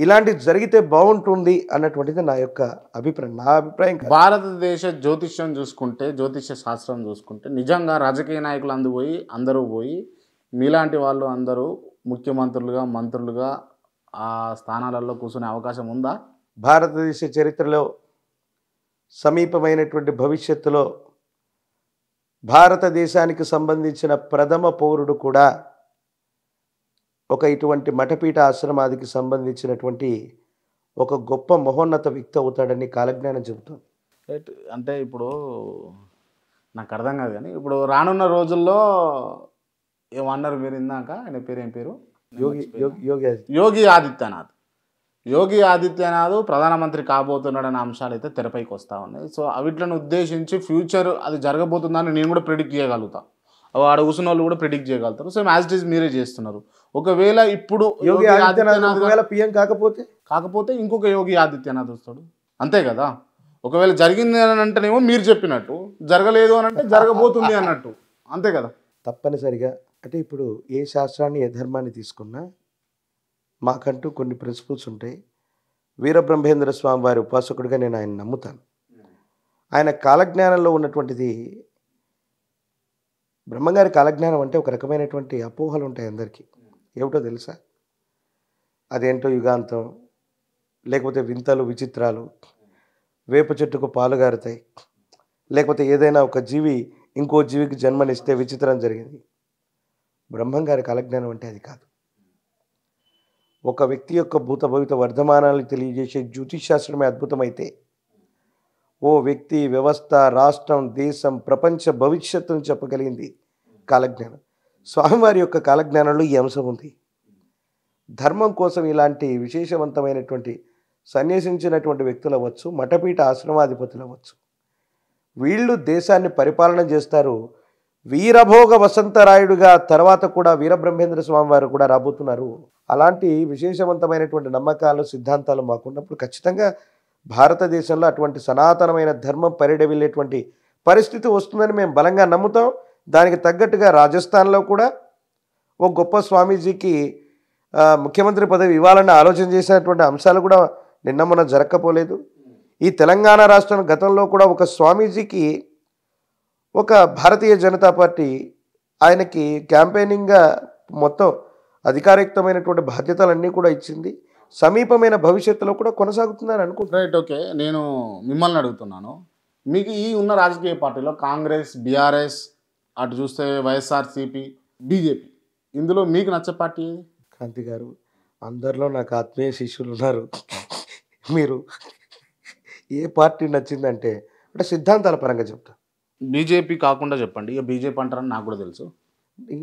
ఇలాంటివి జరిగితే బాగుంటుంది అన్నటువంటిది నా యొక్క అభిప్రాయం నా అభిప్రాయం భారతదేశ జ్యోతిష్యం చూసుకుంటే జ్యోతిష్య శాస్త్రం చూసుకుంటే నిజంగా రాజకీయ నాయకులు అందుబోయి అందరూ పోయి మీలాంటి వాళ్ళు అందరూ ముఖ్యమంత్రులుగా మంత్రులుగా ఆ స్థానాలలో కూర్చునే అవకాశం ఉందా భారతదేశ చరిత్రలో సమీపమైనటువంటి భవిష్యత్తులో భారతదేశానికి సంబంధించిన ప్రథమ పౌరుడు కూడా ఒక ఇటువంటి మఠపీఠ ఆశ్రమాదికి సంబంధించినటువంటి ఒక గొప్ప మహోన్నత వ్యక్తి అవుతాడని కాలజ్ఞానం చెబుతుంది రైట్ అంటే ఇప్పుడు నాకు అర్థం కాదు కానీ ఇప్పుడు రానున్న రోజుల్లో ఏమన్నారు మీరు ఇందాక ఆయన పేరు ఏం పేరు యోగి యోగి యోగి ఆదిత్యనాథ్ యోగి ఆదిత్యనాథ్ ప్రధానమంత్రి కాబోతున్నాడనే అంశాలు అయితే తెరపైకి వస్తూ ఉన్నాయి సో వీటిని ఉద్దేశించి ఫ్యూచర్ అది జరగబోతుందని నేను కూడా ప్రిడిక్ట్ చేయగలుగుతాను వాడు కూర్చున్న వాళ్ళు కూడా ప్రిడిక్ట్ చేయగలుగుతారు సో యాజ్ ఇట్ ఈజ్ మీరే చేస్తున్నారు ఒకవేళ ఇప్పుడు యోగి ఆదిత్యనాథ్ ఒకవేళ పిఎం కాకపోతే కాకపోతే ఇంకొక యోగి ఆదిత్యనాథ్ వస్తాడు అంతే కదా ఒకవేళ జరిగింది అని అంటేనేమో మీరు చెప్పినట్టు జరగలేదు అని అంటే జరగబోతుంది అన్నట్టు అంతే కదా తప్పనిసరిగా అంటే ఇప్పుడు ఏ శాస్త్రాన్ని ఏ ధర్మాన్ని తీసుకున్నా మాకంటూ కొన్ని ప్రిన్సిపల్స్ ఉంటాయి వీరబ్రహ్మేంద్ర స్వామి వారి ఉపాసకుడిగా నేను ఆయన నమ్ముతాను ఆయన కాలజ్ఞానంలో ఉన్నటువంటిది బ్రహ్మగారి కాలజ్ఞానం అంటే ఒక రకమైనటువంటి అపోహలు ఉంటాయి అందరికీ ఏమిటో తెలుసా అదేంటో యుగాంతం లేకపోతే వింతలు విచిత్రాలు వేప చెట్టుకు పాలు గారుతాయి లేకపోతే ఏదైనా ఒక జీవి ఇంకో జీవికి జన్మనిస్తే విచిత్రం జరిగింది బ్రహ్మం గారి కాలజ్ఞానం అంటే అది కాదు ఒక వ్యక్తి యొక్క భూత భవిత వర్ధమానాలు తెలియజేసే శాస్త్రమే అద్భుతమైతే ఓ వ్యక్తి వ్యవస్థ రాష్ట్రం దేశం ప్రపంచ భవిష్యత్తును చెప్పగలిగింది కాలజ్ఞానం స్వామివారి యొక్క కాలజ్ఞానంలో ఈ అంశం ఉంది ధర్మం కోసం ఇలాంటి విశేషవంతమైనటువంటి సన్యసించినటువంటి వ్యక్తులు అవ్వచ్చు మఠపీఠ ఆశ్రమాధిపతులు అవ్వచ్చు వీళ్ళు దేశాన్ని పరిపాలన చేస్తారు వీరభోగ వసంతరాయుడుగా తర్వాత కూడా వీరబ్రహ్మేంద్ర స్వామి వారు కూడా రాబోతున్నారు అలాంటి విశేషవంతమైనటువంటి నమ్మకాలు సిద్ధాంతాలు మాకున్నప్పుడు ఖచ్చితంగా భారతదేశంలో అటువంటి సనాతనమైన ధర్మం పరిడవిల్లేటువంటి పరిస్థితి వస్తుందని మేము బలంగా నమ్ముతాం దానికి తగ్గట్టుగా రాజస్థాన్లో కూడా ఓ గొప్ప స్వామీజీకి ముఖ్యమంత్రి పదవి ఇవ్వాలని ఆలోచన చేసినటువంటి అంశాలు కూడా నిన్న మనం జరగకపోలేదు ఈ తెలంగాణ రాష్ట్రం గతంలో కూడా ఒక స్వామీజీకి ఒక భారతీయ జనతా పార్టీ ఆయనకి క్యాంపెయినింగ్గా మొత్తం అధికారయుక్తమైనటువంటి బాధ్యతలన్నీ కూడా ఇచ్చింది సమీపమైన భవిష్యత్తులో కూడా కొనసాగుతుందని అనుకుంటున్నాను రైట్ ఓకే నేను మిమ్మల్ని అడుగుతున్నాను మీకు ఈ ఉన్న రాజకీయ పార్టీలో కాంగ్రెస్ బీఆర్ఎస్ అటు చూస్తే వైఎస్ఆర్సీపీ బీజేపీ ఇందులో మీకు నచ్చ పార్టీ కాంతి గారు అందరిలో నాకు ఆత్మీయ శిష్యులు ఉన్నారు మీరు ఏ పార్టీ నచ్చిందంటే అంటే సిద్ధాంతాల పరంగా చెప్తా బీజేపీ కాకుండా చెప్పండి ఇక బీజేపీ అంటారని నాకు కూడా తెలుసు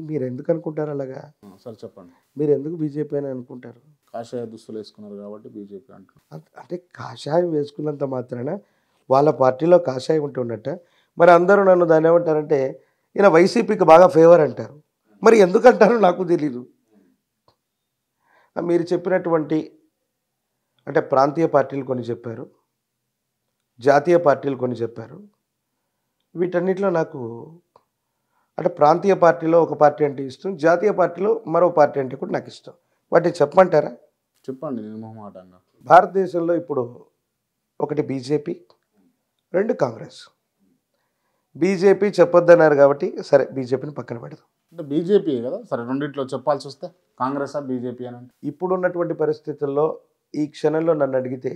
మీరు ఎందుకు అనుకుంటారు అలాగా సరే చెప్పండి మీరు ఎందుకు బీజేపీ అని అనుకుంటారు కాషాయ దుస్తులు వేసుకున్నారు కాబట్టి బీజేపీ అంటారు అంటే కాషాయం వేసుకున్నంత మాత్రాన వాళ్ళ పార్టీలో కాషాయం ఉంటే ఉన్నట్ట మరి అందరూ నన్ను దాన్ని ఏమంటారంటే ఈయన వైసీపీకి బాగా ఫేవర్ అంటారు మరి ఎందుకంటారో నాకు తెలీదు మీరు చెప్పినటువంటి అంటే ప్రాంతీయ పార్టీలు కొన్ని చెప్పారు జాతీయ పార్టీలు కొన్ని చెప్పారు వీటన్నిటిలో నాకు అంటే ప్రాంతీయ పార్టీలో ఒక పార్టీ అంటే ఇష్టం జాతీయ పార్టీలో మరో పార్టీ అంటే కూడా నాకు ఇష్టం వాటిని చెప్పమంటారా చెప్పండి భారతదేశంలో ఇప్పుడు ఒకటి బీజేపీ రెండు కాంగ్రెస్ బీజేపీ చెప్పొద్దన్నారు కాబట్టి సరే బీజేపీని పక్కన పెడదాం అంటే బీజేపీ కదా సరే రెండింటిలో చెప్పాల్సి వస్తే ఆ బీజేపీ అని ఇప్పుడున్నటువంటి పరిస్థితుల్లో ఈ క్షణంలో నన్ను అడిగితే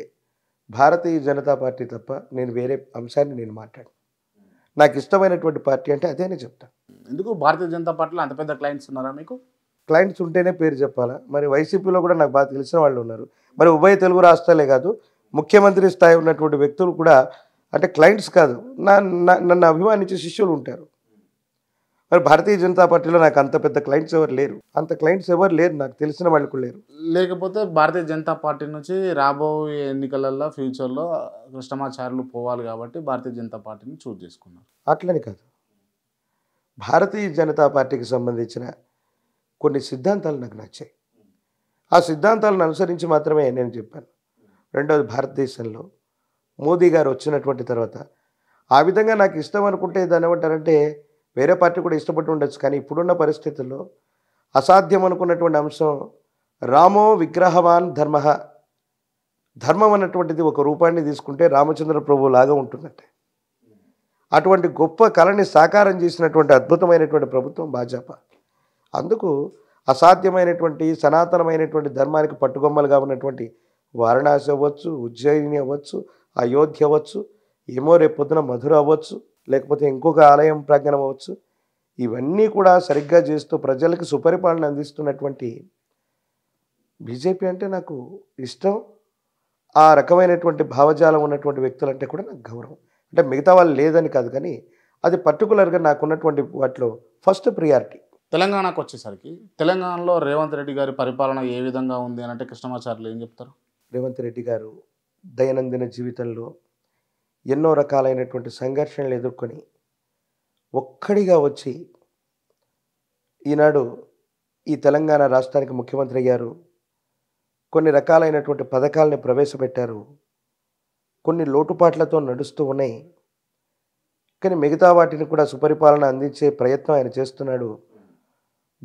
భారతీయ జనతా పార్టీ తప్ప నేను వేరే అంశాన్ని నేను మాట్లాడు నాకు ఇష్టమైనటువంటి పార్టీ అంటే అదే నేను చెప్తాను ఎందుకు భారతీయ జనతా పార్టీలో అంత పెద్ద క్లయింట్స్ ఉన్నారా మీకు క్లయింట్స్ ఉంటేనే పేరు చెప్పాలా మరి వైసీపీలో కూడా నాకు బాగా తెలిసిన వాళ్ళు ఉన్నారు మరి ఉభయ తెలుగు రాష్ట్రాలే కాదు ముఖ్యమంత్రి స్థాయి ఉన్నటువంటి వ్యక్తులు కూడా అంటే క్లయింట్స్ కాదు నా నన్ను అభిమానించే శిష్యులు ఉంటారు మరి భారతీయ జనతా పార్టీలో నాకు అంత పెద్ద క్లయింట్స్ ఎవరు లేరు అంత క్లయింట్స్ ఎవరు లేరు నాకు తెలిసిన వాళ్ళకు లేరు లేకపోతే భారతీయ జనతా పార్టీ నుంచి రాబోయే ఎన్నికలలో ఫ్యూచర్లో కృష్ణమాచార్యులు పోవాలి కాబట్టి భారతీయ జనతా పార్టీని చూజ్ చేసుకున్నారు అట్లని కాదు భారతీయ జనతా పార్టీకి సంబంధించిన కొన్ని సిద్ధాంతాలు నాకు నచ్చాయి ఆ సిద్ధాంతాలను అనుసరించి మాత్రమే నేను చెప్పాను రెండవది భారతదేశంలో మోదీ గారు వచ్చినటువంటి తర్వాత ఆ విధంగా నాకు ఇష్టం అనుకుంటే దాని ఏమంటారంటే వేరే పార్టీ కూడా ఇష్టపడి ఉండొచ్చు కానీ ఇప్పుడున్న పరిస్థితుల్లో అసాధ్యం అనుకున్నటువంటి అంశం రామో విగ్రహవాన్ ధర్మ ధర్మం అన్నటువంటిది ఒక రూపాన్ని తీసుకుంటే రామచంద్ర ప్రభు లాగా ఉంటుందంటే అటువంటి గొప్ప కళని సాకారం చేసినటువంటి అద్భుతమైనటువంటి ప్రభుత్వం భాజపా అందుకు అసాధ్యమైనటువంటి సనాతనమైనటువంటి ధర్మానికి పట్టుగొమ్మలుగా ఉన్నటువంటి వారణాసి అవ్వచ్చు ఉజ్జయిని అవ్వచ్చు అయోధ్య అవ్వచ్చు ఏమో రేపొద్దున మధుర అవ్వచ్చు లేకపోతే ఇంకొక ఆలయం ప్రాంగణం అవ్వచ్చు ఇవన్నీ కూడా సరిగ్గా చేస్తూ ప్రజలకు సుపరిపాలన అందిస్తున్నటువంటి బీజేపీ అంటే నాకు ఇష్టం ఆ రకమైనటువంటి భావజాలం ఉన్నటువంటి వ్యక్తులు అంటే కూడా నాకు గౌరవం అంటే మిగతా వాళ్ళు లేదని కాదు కానీ అది పర్టికులర్గా నాకున్నటువంటి వాటిలో ఫస్ట్ ప్రియారిటీ తెలంగాణకు వచ్చేసరికి తెలంగాణలో రేవంత్ రెడ్డి గారి పరిపాలన ఏ విధంగా ఉంది అని అంటే కృష్ణమాచార్యులు ఏం చెప్తారు రేవంత్ రెడ్డి గారు దైనందిన జీవితంలో ఎన్నో రకాలైనటువంటి సంఘర్షణలు ఎదుర్కొని ఒక్కడిగా వచ్చి ఈనాడు ఈ తెలంగాణ రాష్ట్రానికి ముఖ్యమంత్రి అయ్యారు కొన్ని రకాలైనటువంటి పథకాలని ప్రవేశపెట్టారు కొన్ని లోటుపాట్లతో నడుస్తూ ఉన్నాయి కానీ మిగతా వాటిని కూడా సుపరిపాలన అందించే ప్రయత్నం ఆయన చేస్తున్నాడు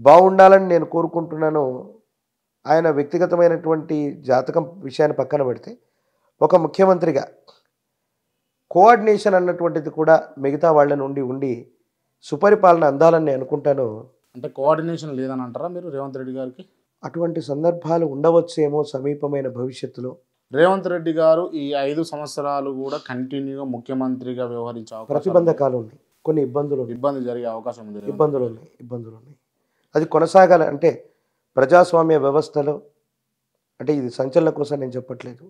బాగుండాలని నేను కోరుకుంటున్నాను ఆయన వ్యక్తిగతమైనటువంటి జాతకం విషయాన్ని పక్కన పెడితే ఒక ముఖ్యమంత్రిగా కోఆర్డినేషన్ అన్నటువంటిది కూడా మిగతా వాళ్ళ నుండి ఉండి సుపరిపాలన అందాలని నేను అనుకుంటాను అంటే కోఆర్డినేషన్ లేదని అంటారా మీరు రేవంత్ రెడ్డి గారికి అటువంటి సందర్భాలు ఉండవచ్చేమో సమీపమైన భవిష్యత్తులో రేవంత్ రెడ్డి గారు ఈ ఐదు సంవత్సరాలు కూడా కంటిన్యూగా ముఖ్యమంత్రిగా వ్యవహరించారు ప్రతిబంధకాలు ఉన్నాయి కొన్ని ఇబ్బందులు ఇబ్బంది జరిగే అవకాశం ఉంది ఇబ్బందులు ఉన్నాయి ఇబ్బందులు ఉన్నాయి అది కొనసాగాలంటే ప్రజాస్వామ్య వ్యవస్థలో అంటే ఇది సంచలన కోసం నేను చెప్పట్లేదు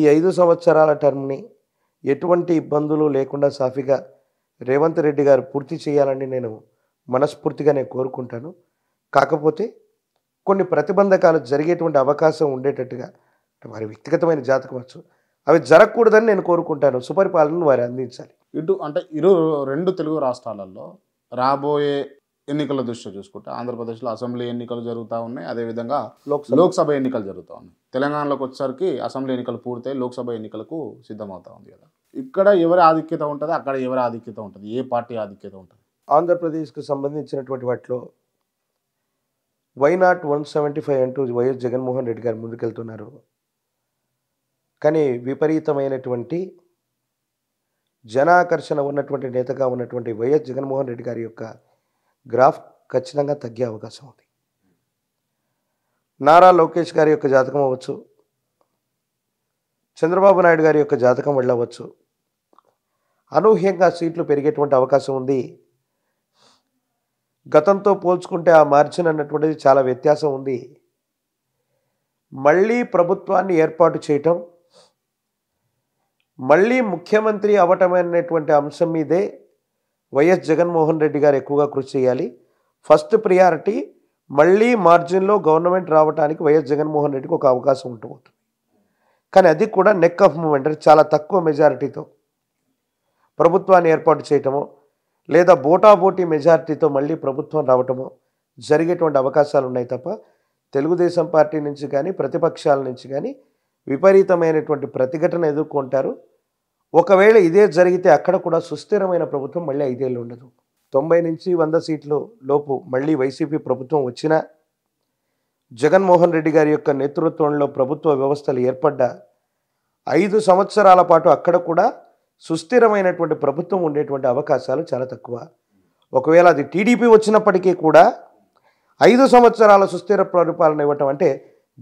ఈ ఐదు సంవత్సరాల టర్మ్ని ఎటువంటి ఇబ్బందులు లేకుండా సాఫీగా రేవంత్ రెడ్డి గారు పూర్తి చేయాలని నేను మనస్ఫూర్తిగా నేను కోరుకుంటాను కాకపోతే కొన్ని ప్రతిబంధకాలు జరిగేటువంటి అవకాశం ఉండేటట్టుగా వారి వ్యక్తిగతమైన వచ్చు అవి జరగకూడదని నేను కోరుకుంటాను సుపరిపాలనను వారు అందించాలి ఇటు అంటే ఇరు రెండు తెలుగు రాష్ట్రాలలో రాబోయే ఎన్నికల దృష్ట్యా చూసుకుంటే ఆంధ్రప్రదేశ్లో అసెంబ్లీ ఎన్నికలు జరుగుతూ ఉన్నాయి అదేవిధంగా లోక్సభ ఎన్నికలు జరుగుతూ ఉన్నాయి తెలంగాణలోకి వచ్చేసరికి అసెంబ్లీ ఎన్నికలు పూర్తయి లోక్సభ ఎన్నికలకు సిద్ధమవుతా ఉంది కదా ఇక్కడ ఎవరి ఆధిక్యత ఉంటుంది అక్కడ ఎవరి ఆధిక్యత ఉంటుంది ఏ పార్టీ ఆధిక్యత ఉంటుంది ఆంధ్రప్రదేశ్కు సంబంధించినటువంటి వాటిలో why not one seventy five అంటూ వైఎస్ జగన్మోహన్ రెడ్డి గారు ముందుకెళ్తున్నారు కానీ విపరీతమైనటువంటి జనాకర్షణ ఉన్నటువంటి నేతగా ఉన్నటువంటి వైఎస్ జగన్మోహన్ రెడ్డి గారి యొక్క గ్రాఫ్ ఖచ్చితంగా తగ్గే అవకాశం ఉంది నారా లోకేష్ గారి యొక్క జాతకం అవ్వచ్చు చంద్రబాబు నాయుడు గారి యొక్క జాతకం వెళ్ళవచ్చు అనూహ్యంగా సీట్లు పెరిగేటువంటి అవకాశం ఉంది గతంతో పోల్చుకుంటే ఆ మార్జిన్ అన్నటువంటిది చాలా వ్యత్యాసం ఉంది మళ్ళీ ప్రభుత్వాన్ని ఏర్పాటు చేయటం మళ్ళీ ముఖ్యమంత్రి అవటం అనేటువంటి అంశం మీదే వైఎస్ జగన్మోహన్ రెడ్డి గారు ఎక్కువగా కృషి చేయాలి ఫస్ట్ ప్రియారిటీ మళ్ళీ మార్జిన్లో గవర్నమెంట్ రావడానికి వైఎస్ జగన్మోహన్ రెడ్డికి ఒక అవకాశం ఉంటుంది కానీ అది కూడా నెక్ ఆఫ్ మూమెంట్ అంటే చాలా తక్కువ మెజారిటీతో ప్రభుత్వాన్ని ఏర్పాటు చేయటమో లేదా బోటాబోటీ మెజారిటీతో మళ్ళీ ప్రభుత్వం రావటమో జరిగేటువంటి అవకాశాలు ఉన్నాయి తప్ప తెలుగుదేశం పార్టీ నుంచి కానీ ప్రతిపక్షాల నుంచి కానీ విపరీతమైనటువంటి ప్రతిఘటన ఎదుర్కొంటారు ఒకవేళ ఇదే జరిగితే అక్కడ కూడా సుస్థిరమైన ప్రభుత్వం మళ్ళీ ఐదేళ్ళు ఉండదు తొంభై నుంచి వంద సీట్లు లోపు మళ్ళీ వైసీపీ ప్రభుత్వం వచ్చినా జగన్మోహన్ రెడ్డి గారి యొక్క నేతృత్వంలో ప్రభుత్వ వ్యవస్థలు ఏర్పడ్డ ఐదు సంవత్సరాల పాటు అక్కడ కూడా సుస్థిరమైనటువంటి ప్రభుత్వం ఉండేటువంటి అవకాశాలు చాలా తక్కువ ఒకవేళ అది టీడీపీ వచ్చినప్పటికీ కూడా ఐదు సంవత్సరాల సుస్థిర పరిపాలన ఇవ్వటం అంటే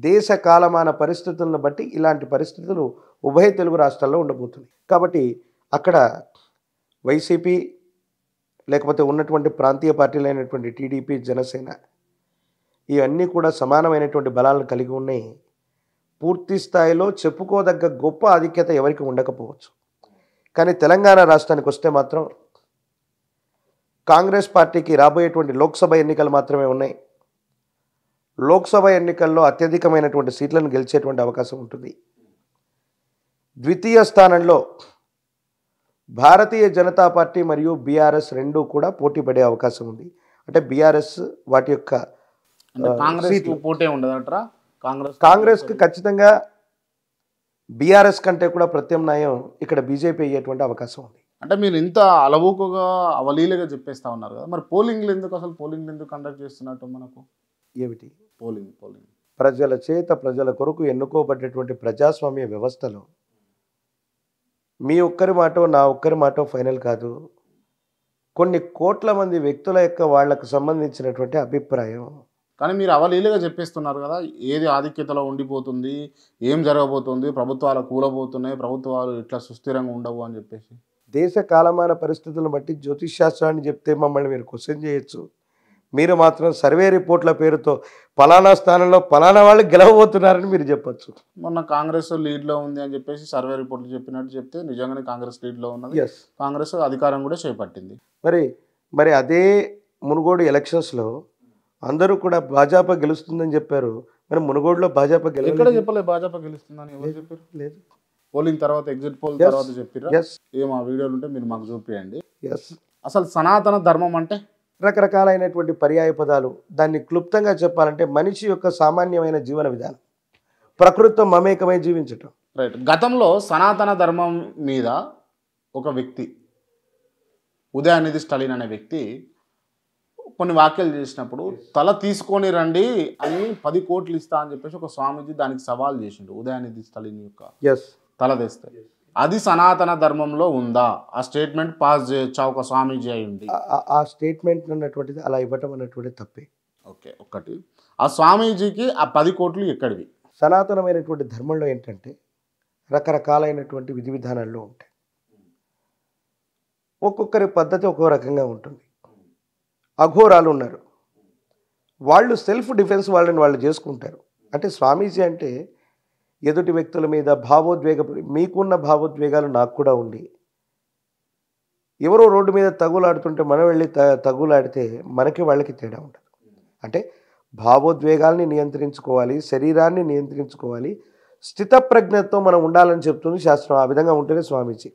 దేశ కాలమాన పరిస్థితులను బట్టి ఇలాంటి పరిస్థితులు ఉభయ తెలుగు రాష్ట్రాల్లో ఉండబోతున్నాయి కాబట్టి అక్కడ వైసీపీ లేకపోతే ఉన్నటువంటి ప్రాంతీయ పార్టీలు అయినటువంటి టీడీపీ జనసేన ఇవన్నీ కూడా సమానమైనటువంటి బలాలను కలిగి ఉన్నాయి పూర్తి స్థాయిలో చెప్పుకోదగ్గ గొప్ప ఆధిక్యత ఎవరికి ఉండకపోవచ్చు కానీ తెలంగాణ రాష్ట్రానికి వస్తే మాత్రం కాంగ్రెస్ పార్టీకి రాబోయేటువంటి లోక్సభ ఎన్నికలు మాత్రమే ఉన్నాయి లోక్సభ ఎన్నికల్లో అత్యధికమైనటువంటి సీట్లను గెలిచేటువంటి అవకాశం ఉంటుంది ద్వితీయ స్థానంలో భారతీయ జనతా పార్టీ మరియు బీఆర్ఎస్ రెండు కూడా పోటీ పడే అవకాశం ఉంది అంటే బీఆర్ఎస్ వాటి యొక్క కాంగ్రెస్ కాంగ్రెస్కి ఖచ్చితంగా బీఆర్ఎస్ కంటే కూడా ప్రత్యామ్నాయం ఇక్కడ బీజేపీ అయ్యేటువంటి అవకాశం ఉంది అంటే మీరు ఇంత అలవోకగా అవలీలగా చెప్పేస్తా ఉన్నారు కదా మరి పోలింగ్లు ఎందుకు అసలు పోలింగ్లు ఎందుకు కండక్ట్ చేస్తున్నట్టు మనకు ఏమిటి పోలింగ్ పోలింగ్ ప్రజల చేత ప్రజల కొరకు ఎన్నుకోబడ్డటువంటి ప్రజాస్వామ్య వ్యవస్థలో మీ ఒక్కరి మాట నా ఒక్కరి మాటో ఫైనల్ కాదు కొన్ని కోట్ల మంది వ్యక్తుల యొక్క వాళ్లకు సంబంధించినటువంటి అభిప్రాయం కానీ మీరు అవలీలుగా చెప్పేస్తున్నారు కదా ఏది ఆధిక్యతలో ఉండిపోతుంది ఏం జరగబోతుంది ప్రభుత్వాలు కూలబోతున్నాయి ప్రభుత్వాలు ఇట్లా సుస్థిరంగా ఉండవు అని చెప్పేసి దేశ కాలమాన పరిస్థితులను బట్టి జ్యోతిష్ శాస్త్రాన్ని చెప్తే మమ్మల్ని మీరు క్వశ్చన్ చేయొచ్చు మీరు మాత్రం సర్వే రిపోర్ట్ల పేరుతో పలానా స్థానంలో పలానా వాళ్ళు గెలవబోతున్నారని మీరు చెప్పచ్చు మొన్న కాంగ్రెస్ లీడ్లో ఉంది అని చెప్పేసి సర్వే రిపోర్ట్లు చెప్పినట్టు చెప్తే నిజంగానే కాంగ్రెస్ లీడ్లో ఉన్నది కాంగ్రెస్ అధికారం కూడా చేపట్టింది మరి మరి అదే మునుగోడు ఎలక్షన్స్లో అందరూ కూడా భాజపా గెలుస్తుందని చెప్పారు మరి మునుగోడులో భాజపా గెలు ఎక్కడ చెప్పలేదు భాజపా గెలుస్తుందని ఎవరు చెప్పారు లేదు పోలింగ్ తర్వాత ఎగ్జిట్ పోల్ తర్వాత చెప్పారు ఏ ఆ వీడియోలు ఉంటే మీరు మాకు చూపియండి అసలు సనాతన ధర్మం అంటే రకరకాలైనటువంటి పర్యాయ పదాలు దాన్ని క్లుప్తంగా చెప్పాలంటే మనిషి యొక్క సామాన్యమైన జీవన విధానం ప్రకృతితో మమేకమై జీవించటం రైట్ గతంలో సనాతన ధర్మం మీద ఒక వ్యక్తి ఉదయానిధి స్టలిన్ అనే వ్యక్తి కొన్ని వ్యాఖ్యలు చేసినప్పుడు తల తీసుకొని రండి అని పది కోట్లు ఇస్తా అని చెప్పేసి ఒక స్వామీజీ దానికి సవాల్ చేసిండు ఉదయానిధి స్టలిన్ యొక్క తల తెస్తే అది సనాతన ధర్మంలో ఉందా ఆ స్టేట్మెంట్ పాస్ చేయొచ్చా ఒక స్వామీజీ ఉంది ఆ స్టేట్మెంట్ అన్నటువంటిది అలా ఇవ్వటం అన్నటువంటిది తప్పే ఓకే ఒకటి ఆ స్వామీజీకి ఆ పది కోట్లు ఎక్కడివి సనాతనమైనటువంటి ధర్మంలో ఏంటంటే రకరకాలైనటువంటి విధి విధానాల్లో ఉంటాయి ఒక్కొక్కరి పద్ధతి ఒక్కో రకంగా ఉంటుంది అఘోరాలు ఉన్నారు వాళ్ళు సెల్ఫ్ డిఫెన్స్ వాళ్ళని వాళ్ళు చేసుకుంటారు అంటే స్వామీజీ అంటే ఎదుటి వ్యక్తుల మీద భావోద్వేగ మీకున్న భావోద్వేగాలు నాకు కూడా ఉండి ఎవరో రోడ్డు మీద తగులాడుతుంటే మనం వెళ్ళి త తగులాడితే మనకి వాళ్ళకి తేడా ఉండదు అంటే భావోద్వేగాల్ని నియంత్రించుకోవాలి శరీరాన్ని నియంత్రించుకోవాలి స్థితప్రజ్ఞతో మనం ఉండాలని చెప్తుంది శాస్త్రం ఆ విధంగా ఉంటేనే స్వామీజీ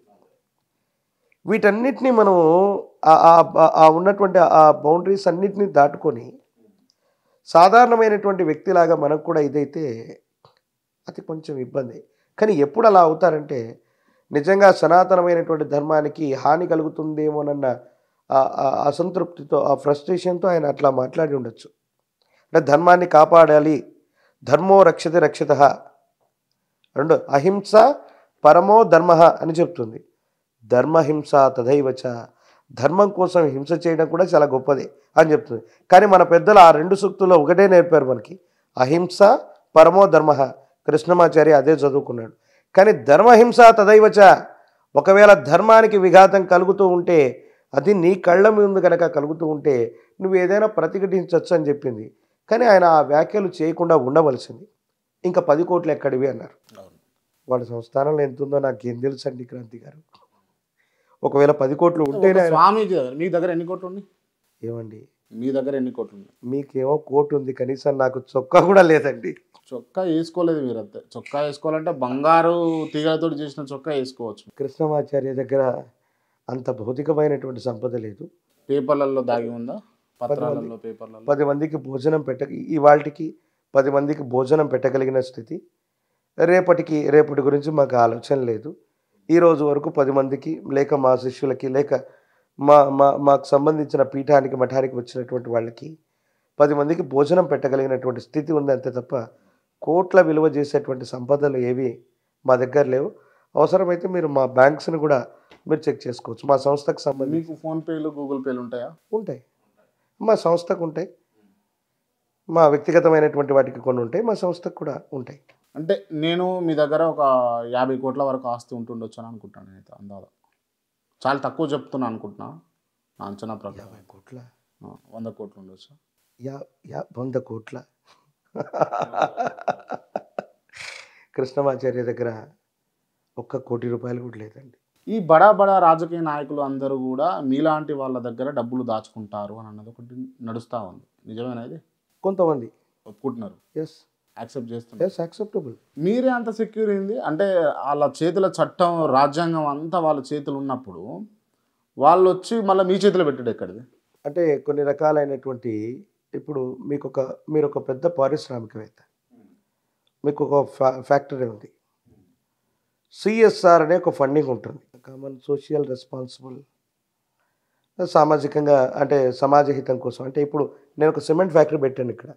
వీటన్నిటిని మనం ఆ ఉన్నటువంటి ఆ బౌండరీస్ అన్నిటినీ దాటుకొని సాధారణమైనటువంటి వ్యక్తిలాగా మనకు కూడా ఇదైతే అది కొంచెం ఇబ్బంది కానీ ఎప్పుడు అలా అవుతారంటే నిజంగా సనాతనమైనటువంటి ధర్మానికి హాని కలుగుతుందేమోనన్న అసంతృప్తితో ఆ ఫ్రస్ట్రేషన్తో ఆయన అట్లా మాట్లాడి ఉండొచ్చు అంటే ధర్మాన్ని కాపాడాలి ధర్మో రక్షతి రక్షిత రెండు అహింస పరమో ధర్మ అని చెప్తుంది ధర్మహింస తథైవచ ధర్మం కోసం హింస చేయడం కూడా చాలా గొప్పది అని చెప్తుంది కానీ మన పెద్దలు ఆ రెండు సూక్తుల్లో ఒకటే నేర్పారు మనకి అహింస పరమో ధర్మ కృష్ణమాచారి అదే చదువుకున్నాడు కానీ ధర్మహింస తదైవచ ఒకవేళ ధర్మానికి విఘాతం కలుగుతూ ఉంటే అది నీ కళ్ళ ముందు కనుక కలుగుతూ ఉంటే నువ్వు ఏదైనా ప్రతిఘటించవచ్చు అని చెప్పింది కానీ ఆయన ఆ వ్యాఖ్యలు చేయకుండా ఉండవలసింది ఇంకా పది కోట్లు ఎక్కడివి అన్నారు వాళ్ళ సంస్థానంలో ఎంత ఉందో నాకు ఏం తెలుసు అండి క్రాంతి గారు ఒకవేళ పది కోట్లు ఉంటేనే మీకు దగ్గర ఎన్ని కోట్లు ఉన్నాయి ఏమండి మీ దగ్గర ఎన్ని కోట్లు ఉన్నాయి మీకేమో కోటు ఉంది కనీసం నాకు చొక్కా కూడా లేదండి చొక్కా వేసుకోలేదు మీరు అంతే చొక్కా వేసుకోవాలంటే బంగారు తీగలతో చేసిన చొక్కా వేసుకోవచ్చు కృష్ణమాచార్య దగ్గర అంత భౌతికమైనటువంటి సంపద లేదు పేపర్లలో దాగి ఉందా పత్రాలలో పేపర్లలో పది మందికి భోజనం పెట్ట ఇవాళకి పది మందికి భోజనం పెట్టగలిగిన స్థితి రేపటికి రేపటి గురించి మాకు ఆలోచన లేదు ఈ రోజు వరకు పది మందికి లేక మా శిష్యులకి లేక మా మా మాకు సంబంధించిన పీఠానికి మఠానికి వచ్చినటువంటి వాళ్ళకి పది మందికి భోజనం పెట్టగలిగినటువంటి స్థితి ఉంది అంతే తప్ప కోట్ల విలువ చేసేటువంటి సంపదలు ఏవి మా దగ్గర లేవు అవసరమైతే మీరు మా బ్యాంక్స్ని కూడా మీరు చెక్ చేసుకోవచ్చు మా సంస్థకు సంబంధించి మీకు ఫోన్పేలు గూగుల్ పేలు ఉంటాయా ఉంటాయి మా సంస్థకు ఉంటాయి మా వ్యక్తిగతమైనటువంటి వాటికి కొన్ని ఉంటాయి మా సంస్థకు కూడా ఉంటాయి అంటే నేను మీ దగ్గర ఒక యాభై కోట్ల వరకు ఆస్తి ఉంటుండొచ్చు అని అనుకుంటాను అందాలో చాలా తక్కువ చెప్తున్నా అనుకుంటున్నా నా అంచనా ప్రకారం యాభై కోట్ల వంద కోట్లు ఉండొచ్చు యా యా వంద కోట్ల కృష్ణమాచార్య దగ్గర ఒక్క కోటి రూపాయలు కూడా లేదండి ఈ బడా బడా రాజకీయ నాయకులు అందరూ కూడా మీలాంటి వాళ్ళ దగ్గర డబ్బులు దాచుకుంటారు అని అన్నది ఒకటి నడుస్తూ ఉంది నిజమేనా ఇది కొంతమంది ఒప్పుకుంటున్నారు ఎస్ యాక్సెప్ట్ చేస్తున్నారు యాక్సెప్టబుల్ మీరే అంత సెక్యూర్ అయింది అంటే వాళ్ళ చేతుల చట్టం రాజ్యాంగం అంతా వాళ్ళ చేతులు ఉన్నప్పుడు వాళ్ళు వచ్చి మళ్ళీ మీ చేతిలో పెట్టాడు ఎక్కడిది అంటే కొన్ని రకాలైనటువంటి ఇప్పుడు మీకు ఒక మీరు ఒక పెద్ద పారిశ్రామికవేత్త మీకు ఒక ఫ్యాక్టరీ ఉంది సిఎస్ఆర్ అనే ఒక ఫండింగ్ ఉంటుంది కామన్ సోషల్ రెస్పాన్సిబుల్ సామాజికంగా అంటే సమాజ హితం కోసం అంటే ఇప్పుడు నేను ఒక సిమెంట్ ఫ్యాక్టరీ పెట్టాను ఇక్కడ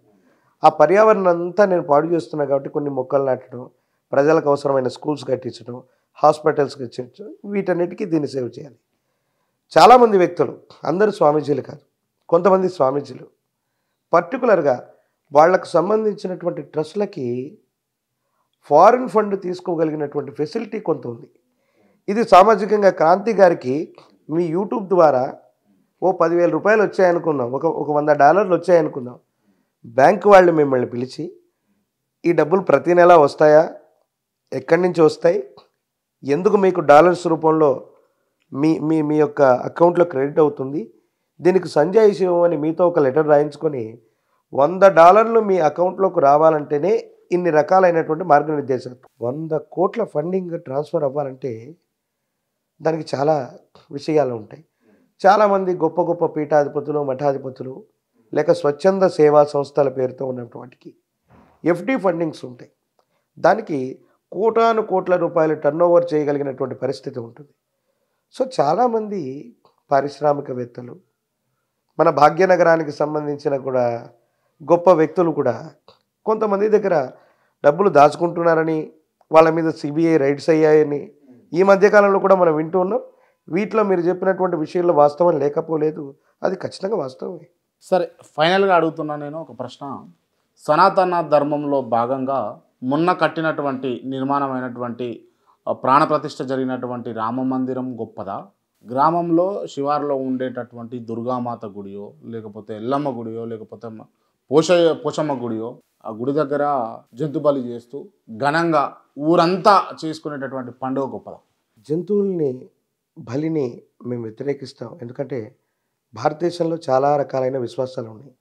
ఆ పర్యావరణం అంతా నేను పాడు చేస్తున్నా కాబట్టి కొన్ని మొక్కలు నాటడం ప్రజలకు అవసరమైన స్కూల్స్ కట్టించడం హాస్పిటల్స్ కట్టించడం వీటన్నిటికీ దీన్ని సేవ్ చేయాలి చాలామంది వ్యక్తులు అందరూ స్వామీజీలు కాదు కొంతమంది స్వామీజీలు పర్టికులర్గా వాళ్లకు సంబంధించినటువంటి ట్రస్ట్లకి ఫారిన్ ఫండ్ తీసుకోగలిగినటువంటి ఫెసిలిటీ కొంత ఉంది ఇది సామాజికంగా క్రాంతి గారికి మీ యూట్యూబ్ ద్వారా ఓ పదివేల రూపాయలు వచ్చాయనుకుందాం ఒక ఒక వంద డాలర్లు వచ్చాయనుకుందాం బ్యాంకు వాళ్ళు మిమ్మల్ని పిలిచి ఈ డబ్బులు ప్రతి నెలా వస్తాయా ఎక్కడి నుంచి వస్తాయి ఎందుకు మీకు డాలర్స్ రూపంలో మీ మీ మీ యొక్క అకౌంట్లో క్రెడిట్ అవుతుంది దీనికి సంజయ్ శివం అని మీతో ఒక లెటర్ రాయించుకొని వంద డాలర్లు మీ అకౌంట్లోకి రావాలంటేనే ఇన్ని రకాలైనటువంటి మార్గనిర్దేశాలు వంద కోట్ల ఫండింగ్ ట్రాన్స్ఫర్ అవ్వాలంటే దానికి చాలా విషయాలు ఉంటాయి చాలామంది గొప్ప గొప్ప పీఠాధిపతులు మఠాధిపతులు లేక స్వచ్ఛంద సేవా సంస్థల పేరుతో ఉన్నటువంటికి ఎఫ్డి ఫండింగ్స్ ఉంటాయి దానికి కోటాను కోట్ల రూపాయలు టర్న్ ఓవర్ చేయగలిగినటువంటి పరిస్థితి ఉంటుంది సో చాలామంది పారిశ్రామికవేత్తలు మన భాగ్యనగరానికి సంబంధించిన కూడా గొప్ప వ్యక్తులు కూడా కొంతమంది దగ్గర డబ్బులు దాచుకుంటున్నారని వాళ్ళ మీద సిబిఐ రైడ్స్ అయ్యాయని ఈ మధ్యకాలంలో కూడా మనం వింటూ ఉన్నాం వీటిలో మీరు చెప్పినటువంటి విషయంలో వాస్తవం లేకపోలేదు అది ఖచ్చితంగా వాస్తవమే సరే ఫైనల్గా అడుగుతున్నా నేను ఒక ప్రశ్న సనాతన ధర్మంలో భాగంగా మొన్న కట్టినటువంటి నిర్మాణమైనటువంటి ప్రాణప్రతిష్ఠ జరిగినటువంటి రామ మందిరం గొప్పదా గ్రామంలో శివార్లో ఉండేటటువంటి దుర్గామాత గుడియో లేకపోతే ఎల్లమ్మ గుడియో లేకపోతే పోష పోషమ్మ గుడియో ఆ గుడి దగ్గర జంతుబలి చేస్తూ ఘనంగా ఊరంతా చేసుకునేటటువంటి పండుగ గొప్పదా జంతువుల్ని బలిని మేము వ్యతిరేకిస్తాం ఎందుకంటే భారతదేశంలో చాలా రకాలైన విశ్వాసాలు ఉన్నాయి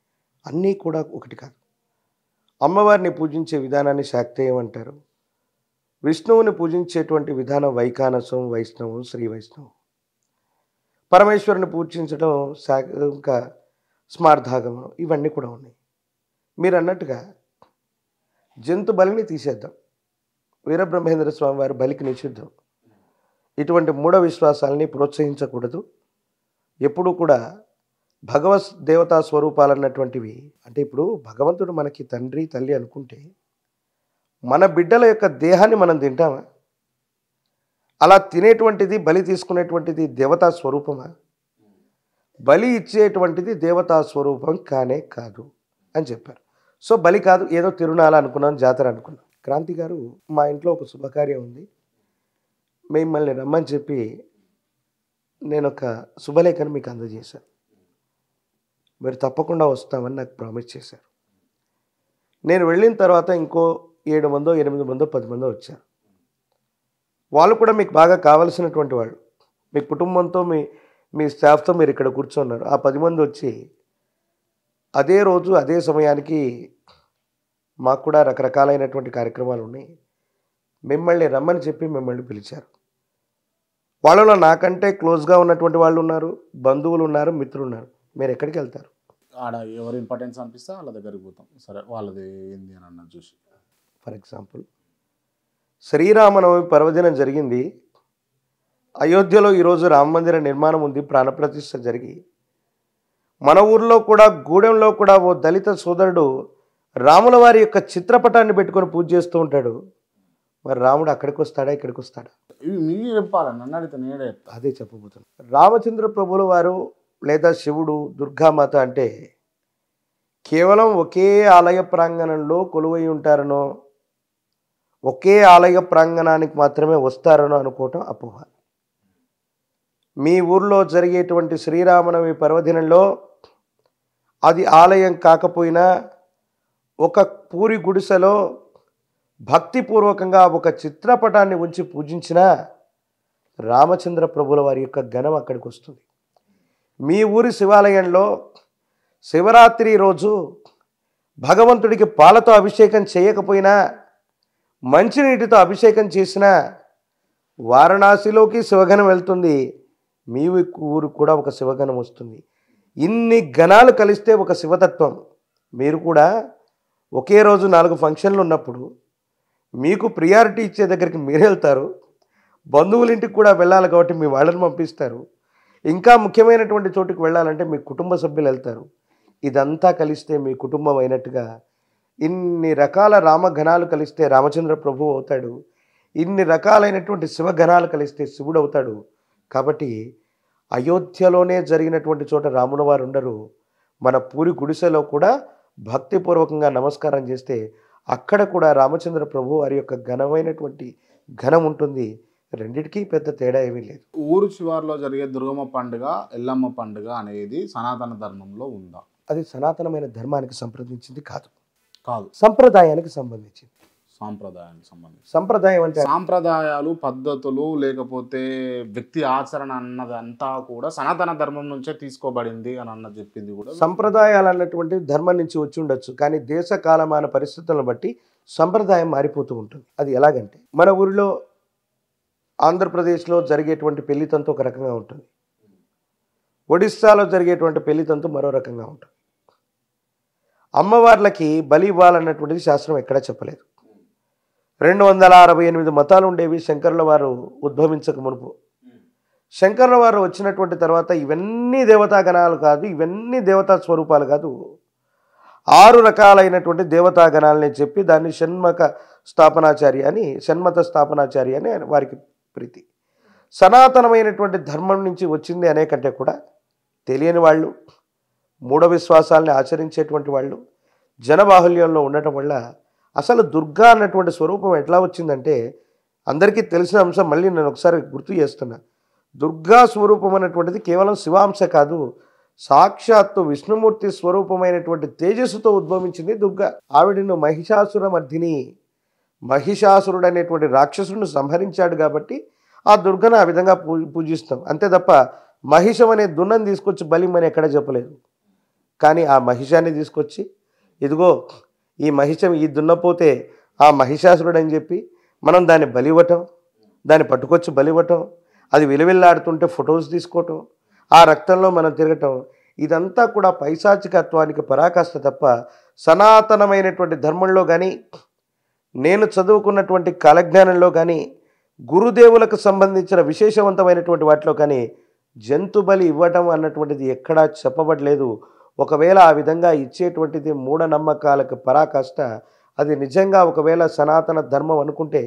అన్నీ కూడా ఒకటి కాదు అమ్మవారిని పూజించే విధానాన్ని శాక్తేయం అంటారు విష్ణువుని పూజించేటువంటి విధానం వైకానసం వైష్ణవం శ్రీ వైష్ణవం పరమేశ్వరుని పూజించడం ఇంకా స్మార్థాగమం ఇవన్నీ కూడా ఉన్నాయి మీరు అన్నట్టుగా జంతు బలిని తీసేద్దాం వీరబ్రహ్మేంద్ర స్వామి వారి బలికి నిషిద్దాం ఇటువంటి మూఢ విశ్వాసాలని ప్రోత్సహించకూడదు ఎప్పుడూ కూడా భగవత్ దేవతా స్వరూపాలు అన్నటువంటివి అంటే ఇప్పుడు భగవంతుడు మనకి తండ్రి తల్లి అనుకుంటే మన బిడ్డల యొక్క దేహాన్ని మనం తింటామా అలా తినేటువంటిది బలి తీసుకునేటువంటిది దేవతా స్వరూపమా బలి ఇచ్చేటువంటిది దేవతా స్వరూపం కానే కాదు అని చెప్పారు సో బలి కాదు ఏదో తిరునాళ అనుకున్నాం జాతర అనుకున్నాం క్రాంతి గారు మా ఇంట్లో ఒక శుభకార్యం ఉంది మిమ్మల్ని రమ్మని చెప్పి నేను ఒక శుభలేఖను మీకు అందజేశాను మీరు తప్పకుండా వస్తామని నాకు ప్రామిస్ చేశారు నేను వెళ్ళిన తర్వాత ఇంకో ఏడు మందో ఎనిమిది మందో పది మందో వచ్చారు వాళ్ళు కూడా మీకు బాగా కావలసినటువంటి వాళ్ళు మీ కుటుంబంతో మీ మీ స్టాఫ్తో మీరు ఇక్కడ కూర్చున్నారు ఆ పది మంది వచ్చి అదే రోజు అదే సమయానికి మాకు కూడా రకరకాలైనటువంటి కార్యక్రమాలు ఉన్నాయి మిమ్మల్ని రమ్మని చెప్పి మిమ్మల్ని పిలిచారు వాళ్ళలో నాకంటే క్లోజ్గా ఉన్నటువంటి వాళ్ళు ఉన్నారు బంధువులు ఉన్నారు మిత్రులు ఉన్నారు మీరు ఎక్కడికి వెళ్తారు ఆడ ఎవరు ఇంపార్టెన్స్ అనిపిస్తే వాళ్ళ దగ్గరికి పోతాం సరే వాళ్ళది ఏంది అని అన్నది చూసి ఫర్ ఎగ్జాంపుల్ శ్రీరామనవమి పర్వదినం జరిగింది అయోధ్యలో ఈరోజు రామ మందిర నిర్మాణం ఉంది ప్రాణప్రతిష్ఠ జరిగి మన ఊర్లో కూడా గూడెంలో కూడా ఓ దళిత సోదరుడు రాముల వారి యొక్క చిత్రపటాన్ని పెట్టుకొని పూజ చేస్తూ ఉంటాడు మరి రాముడు అక్కడికి వస్తాడా ఇక్కడికి వస్తాడా ఇవి మీరు చెప్పాలని నన్ను అడిగితే నేనే అదే చెప్పబోతున్నాను రామచంద్ర ప్రభుల వారు లేదా శివుడు దుర్గామాత అంటే కేవలం ఒకే ఆలయ ప్రాంగణంలో కొలువై ఉంటారనో ఒకే ఆలయ ప్రాంగణానికి మాత్రమే వస్తారనో అనుకోవటం అపోహ మీ ఊర్లో జరిగేటువంటి శ్రీరామనవమి పర్వదినంలో అది ఆలయం కాకపోయినా ఒక పూరి గుడిసెలో భక్తిపూర్వకంగా ఒక చిత్రపటాన్ని ఉంచి పూజించిన రామచంద్ర ప్రభుల వారి యొక్క ఘనం అక్కడికి వస్తుంది మీ ఊరి శివాలయంలో శివరాత్రి రోజు భగవంతుడికి పాలతో అభిషేకం చేయకపోయినా మంచినీటితో అభిషేకం చేసిన వారణాసిలోకి శివఘనం వెళ్తుంది మీ ఊరు కూడా ఒక శివఘనం వస్తుంది ఇన్ని గణాలు కలిస్తే ఒక శివతత్వం మీరు కూడా ఒకే రోజు నాలుగు ఫంక్షన్లు ఉన్నప్పుడు మీకు ప్రియారిటీ ఇచ్చే దగ్గరికి మీరు వెళ్తారు ఇంటికి కూడా వెళ్ళాలి కాబట్టి మీ వాళ్ళని పంపిస్తారు ఇంకా ముఖ్యమైనటువంటి చోటుకు వెళ్ళాలంటే మీ కుటుంబ సభ్యులు వెళ్తారు ఇదంతా కలిస్తే మీ కుటుంబం అయినట్టుగా ఇన్ని రకాల రామఘనాలు కలిస్తే రామచంద్ర ప్రభు అవుతాడు ఇన్ని రకాలైనటువంటి శివఘనాలు కలిస్తే శివుడు అవుతాడు కాబట్టి అయోధ్యలోనే జరిగినటువంటి చోట రాముల వారు ఉండరు మన పూరి గుడిసెలో కూడా భక్తిపూర్వకంగా నమస్కారం చేస్తే అక్కడ కూడా రామచంద్ర ప్రభు వారి యొక్క ఘనమైనటువంటి ఘనం ఉంటుంది రెండిటికీ పెద్ద తేడా ఏమీ లేదు ఊరు చివరిలో జరిగే దుర్గమ్మ పండుగ ఎల్లమ్మ పండుగ అనేది సనాతన ధర్మంలో ఉందా అది సనాతనమైన ధర్మానికి సంప్రదించింది కాదు కాదు సంప్రదాయానికి సంబంధించింది సాంప్రదాయానికి సంబంధించి సంప్రదాయం అంటే సాంప్రదాయాలు పద్ధతులు లేకపోతే వ్యక్తి ఆచరణ అన్నదంతా కూడా సనాతన ధర్మం నుంచే తీసుకోబడింది అని అన్న చెప్పింది కూడా సంప్రదాయాలు అన్నటువంటి ధర్మం నుంచి వచ్చి ఉండొచ్చు కానీ దేశ కాలమాన పరిస్థితులను బట్టి సంప్రదాయం మారిపోతూ ఉంటుంది అది ఎలాగంటే మన ఊరిలో ఆంధ్రప్రదేశ్లో జరిగేటువంటి పెళ్లితంతు ఒక రకంగా ఉంటుంది ఒడిస్సాలో జరిగేటువంటి పెళ్లితంతు మరో రకంగా ఉంటుంది అమ్మవార్లకి బలి ఇవ్వాలన్నటువంటిది శాస్త్రం ఎక్కడా చెప్పలేదు రెండు వందల అరవై ఎనిమిది మతాలు ఉండేవి శంకర్ల వారు ఉద్భవించక మునుపు శంకర్ల వారు వచ్చినటువంటి తర్వాత ఇవన్నీ దేవతాగణాలు కాదు ఇవన్నీ దేవతా స్వరూపాలు కాదు ఆరు రకాలైనటువంటి దేవతాగణాలని చెప్పి దాన్ని షణ్మక స్థాపనాచారి అని షణ్మత స్థాపనాచారి అని వారికి ప్రీతి సనాతనమైనటువంటి ధర్మం నుంచి వచ్చింది అనే కంటే కూడా తెలియని వాళ్ళు మూఢ విశ్వాసాలని ఆచరించేటువంటి వాళ్ళు జనబాహుల్యంలో ఉండటం వల్ల అసలు దుర్గా అన్నటువంటి స్వరూపం ఎట్లా వచ్చిందంటే అందరికీ తెలిసిన అంశం మళ్ళీ నేను ఒకసారి గుర్తు చేస్తున్నా దుర్గా స్వరూపం అనేటువంటిది కేవలం శివాంశ కాదు సాక్షాత్తు విష్ణుమూర్తి స్వరూపమైనటువంటి తేజస్సుతో ఉద్భవించింది దుర్గా ఆవిడను మహిషాసుర మధ్యని మహిషాసురుడు అనేటువంటి రాక్షసుడిని సంహరించాడు కాబట్టి ఆ దుర్గను ఆ విధంగా పూ పూజిస్తాం అంతే తప్ప మహిషం అనే దున్నని తీసుకొచ్చి బలిమని ఎక్కడ చెప్పలేదు కానీ ఆ మహిషాన్ని తీసుకొచ్చి ఇదిగో ఈ మహిషం ఈ దున్నపోతే ఆ మహిషాసురుడు అని చెప్పి మనం దాన్ని బలివ్వటం దాన్ని పట్టుకొచ్చి బలివ్వటం అది విలువిల్లాడుతుంటే ఫొటోస్ తీసుకోవటం ఆ రక్తంలో మనం తిరగటం ఇదంతా కూడా పైశాచికత్వానికి పరాకాష్ట తప్ప సనాతనమైనటువంటి ధర్మంలో కానీ నేను చదువుకున్నటువంటి కాలజ్ఞానంలో కానీ గురుదేవులకు సంబంధించిన విశేషవంతమైనటువంటి వాటిలో కానీ జంతు బలి ఇవ్వటం అన్నటువంటిది ఎక్కడా చెప్పబడలేదు ఒకవేళ ఆ విధంగా ఇచ్చేటువంటిది మూఢనమ్మకాలకు పరాకాష్ట అది నిజంగా ఒకవేళ సనాతన ధర్మం అనుకుంటే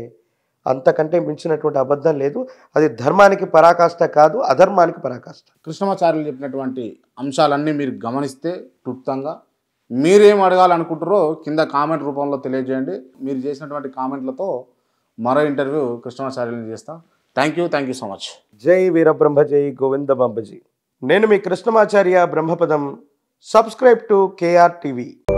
అంతకంటే మించినటువంటి అబద్ధం లేదు అది ధర్మానికి పరాకాష్ట కాదు అధర్మానికి పరాకాష్ట కృష్ణమాచార్యులు చెప్పినటువంటి అంశాలన్నీ మీరు గమనిస్తే క్లుప్తంగా మీరేం అడగాలనుకుంటారో కింద కామెంట్ రూపంలో తెలియజేయండి మీరు చేసినటువంటి కామెంట్లతో మరో ఇంటర్వ్యూ కృష్ణమాచార్యులు చేస్తాం thank you thank you so much జై వీరబ్రహ్మ జై గోవింద బాంబజీ నేను మీ కృష్ణమాచార్య బ్రహ్మపదం Subscribe to KRTV.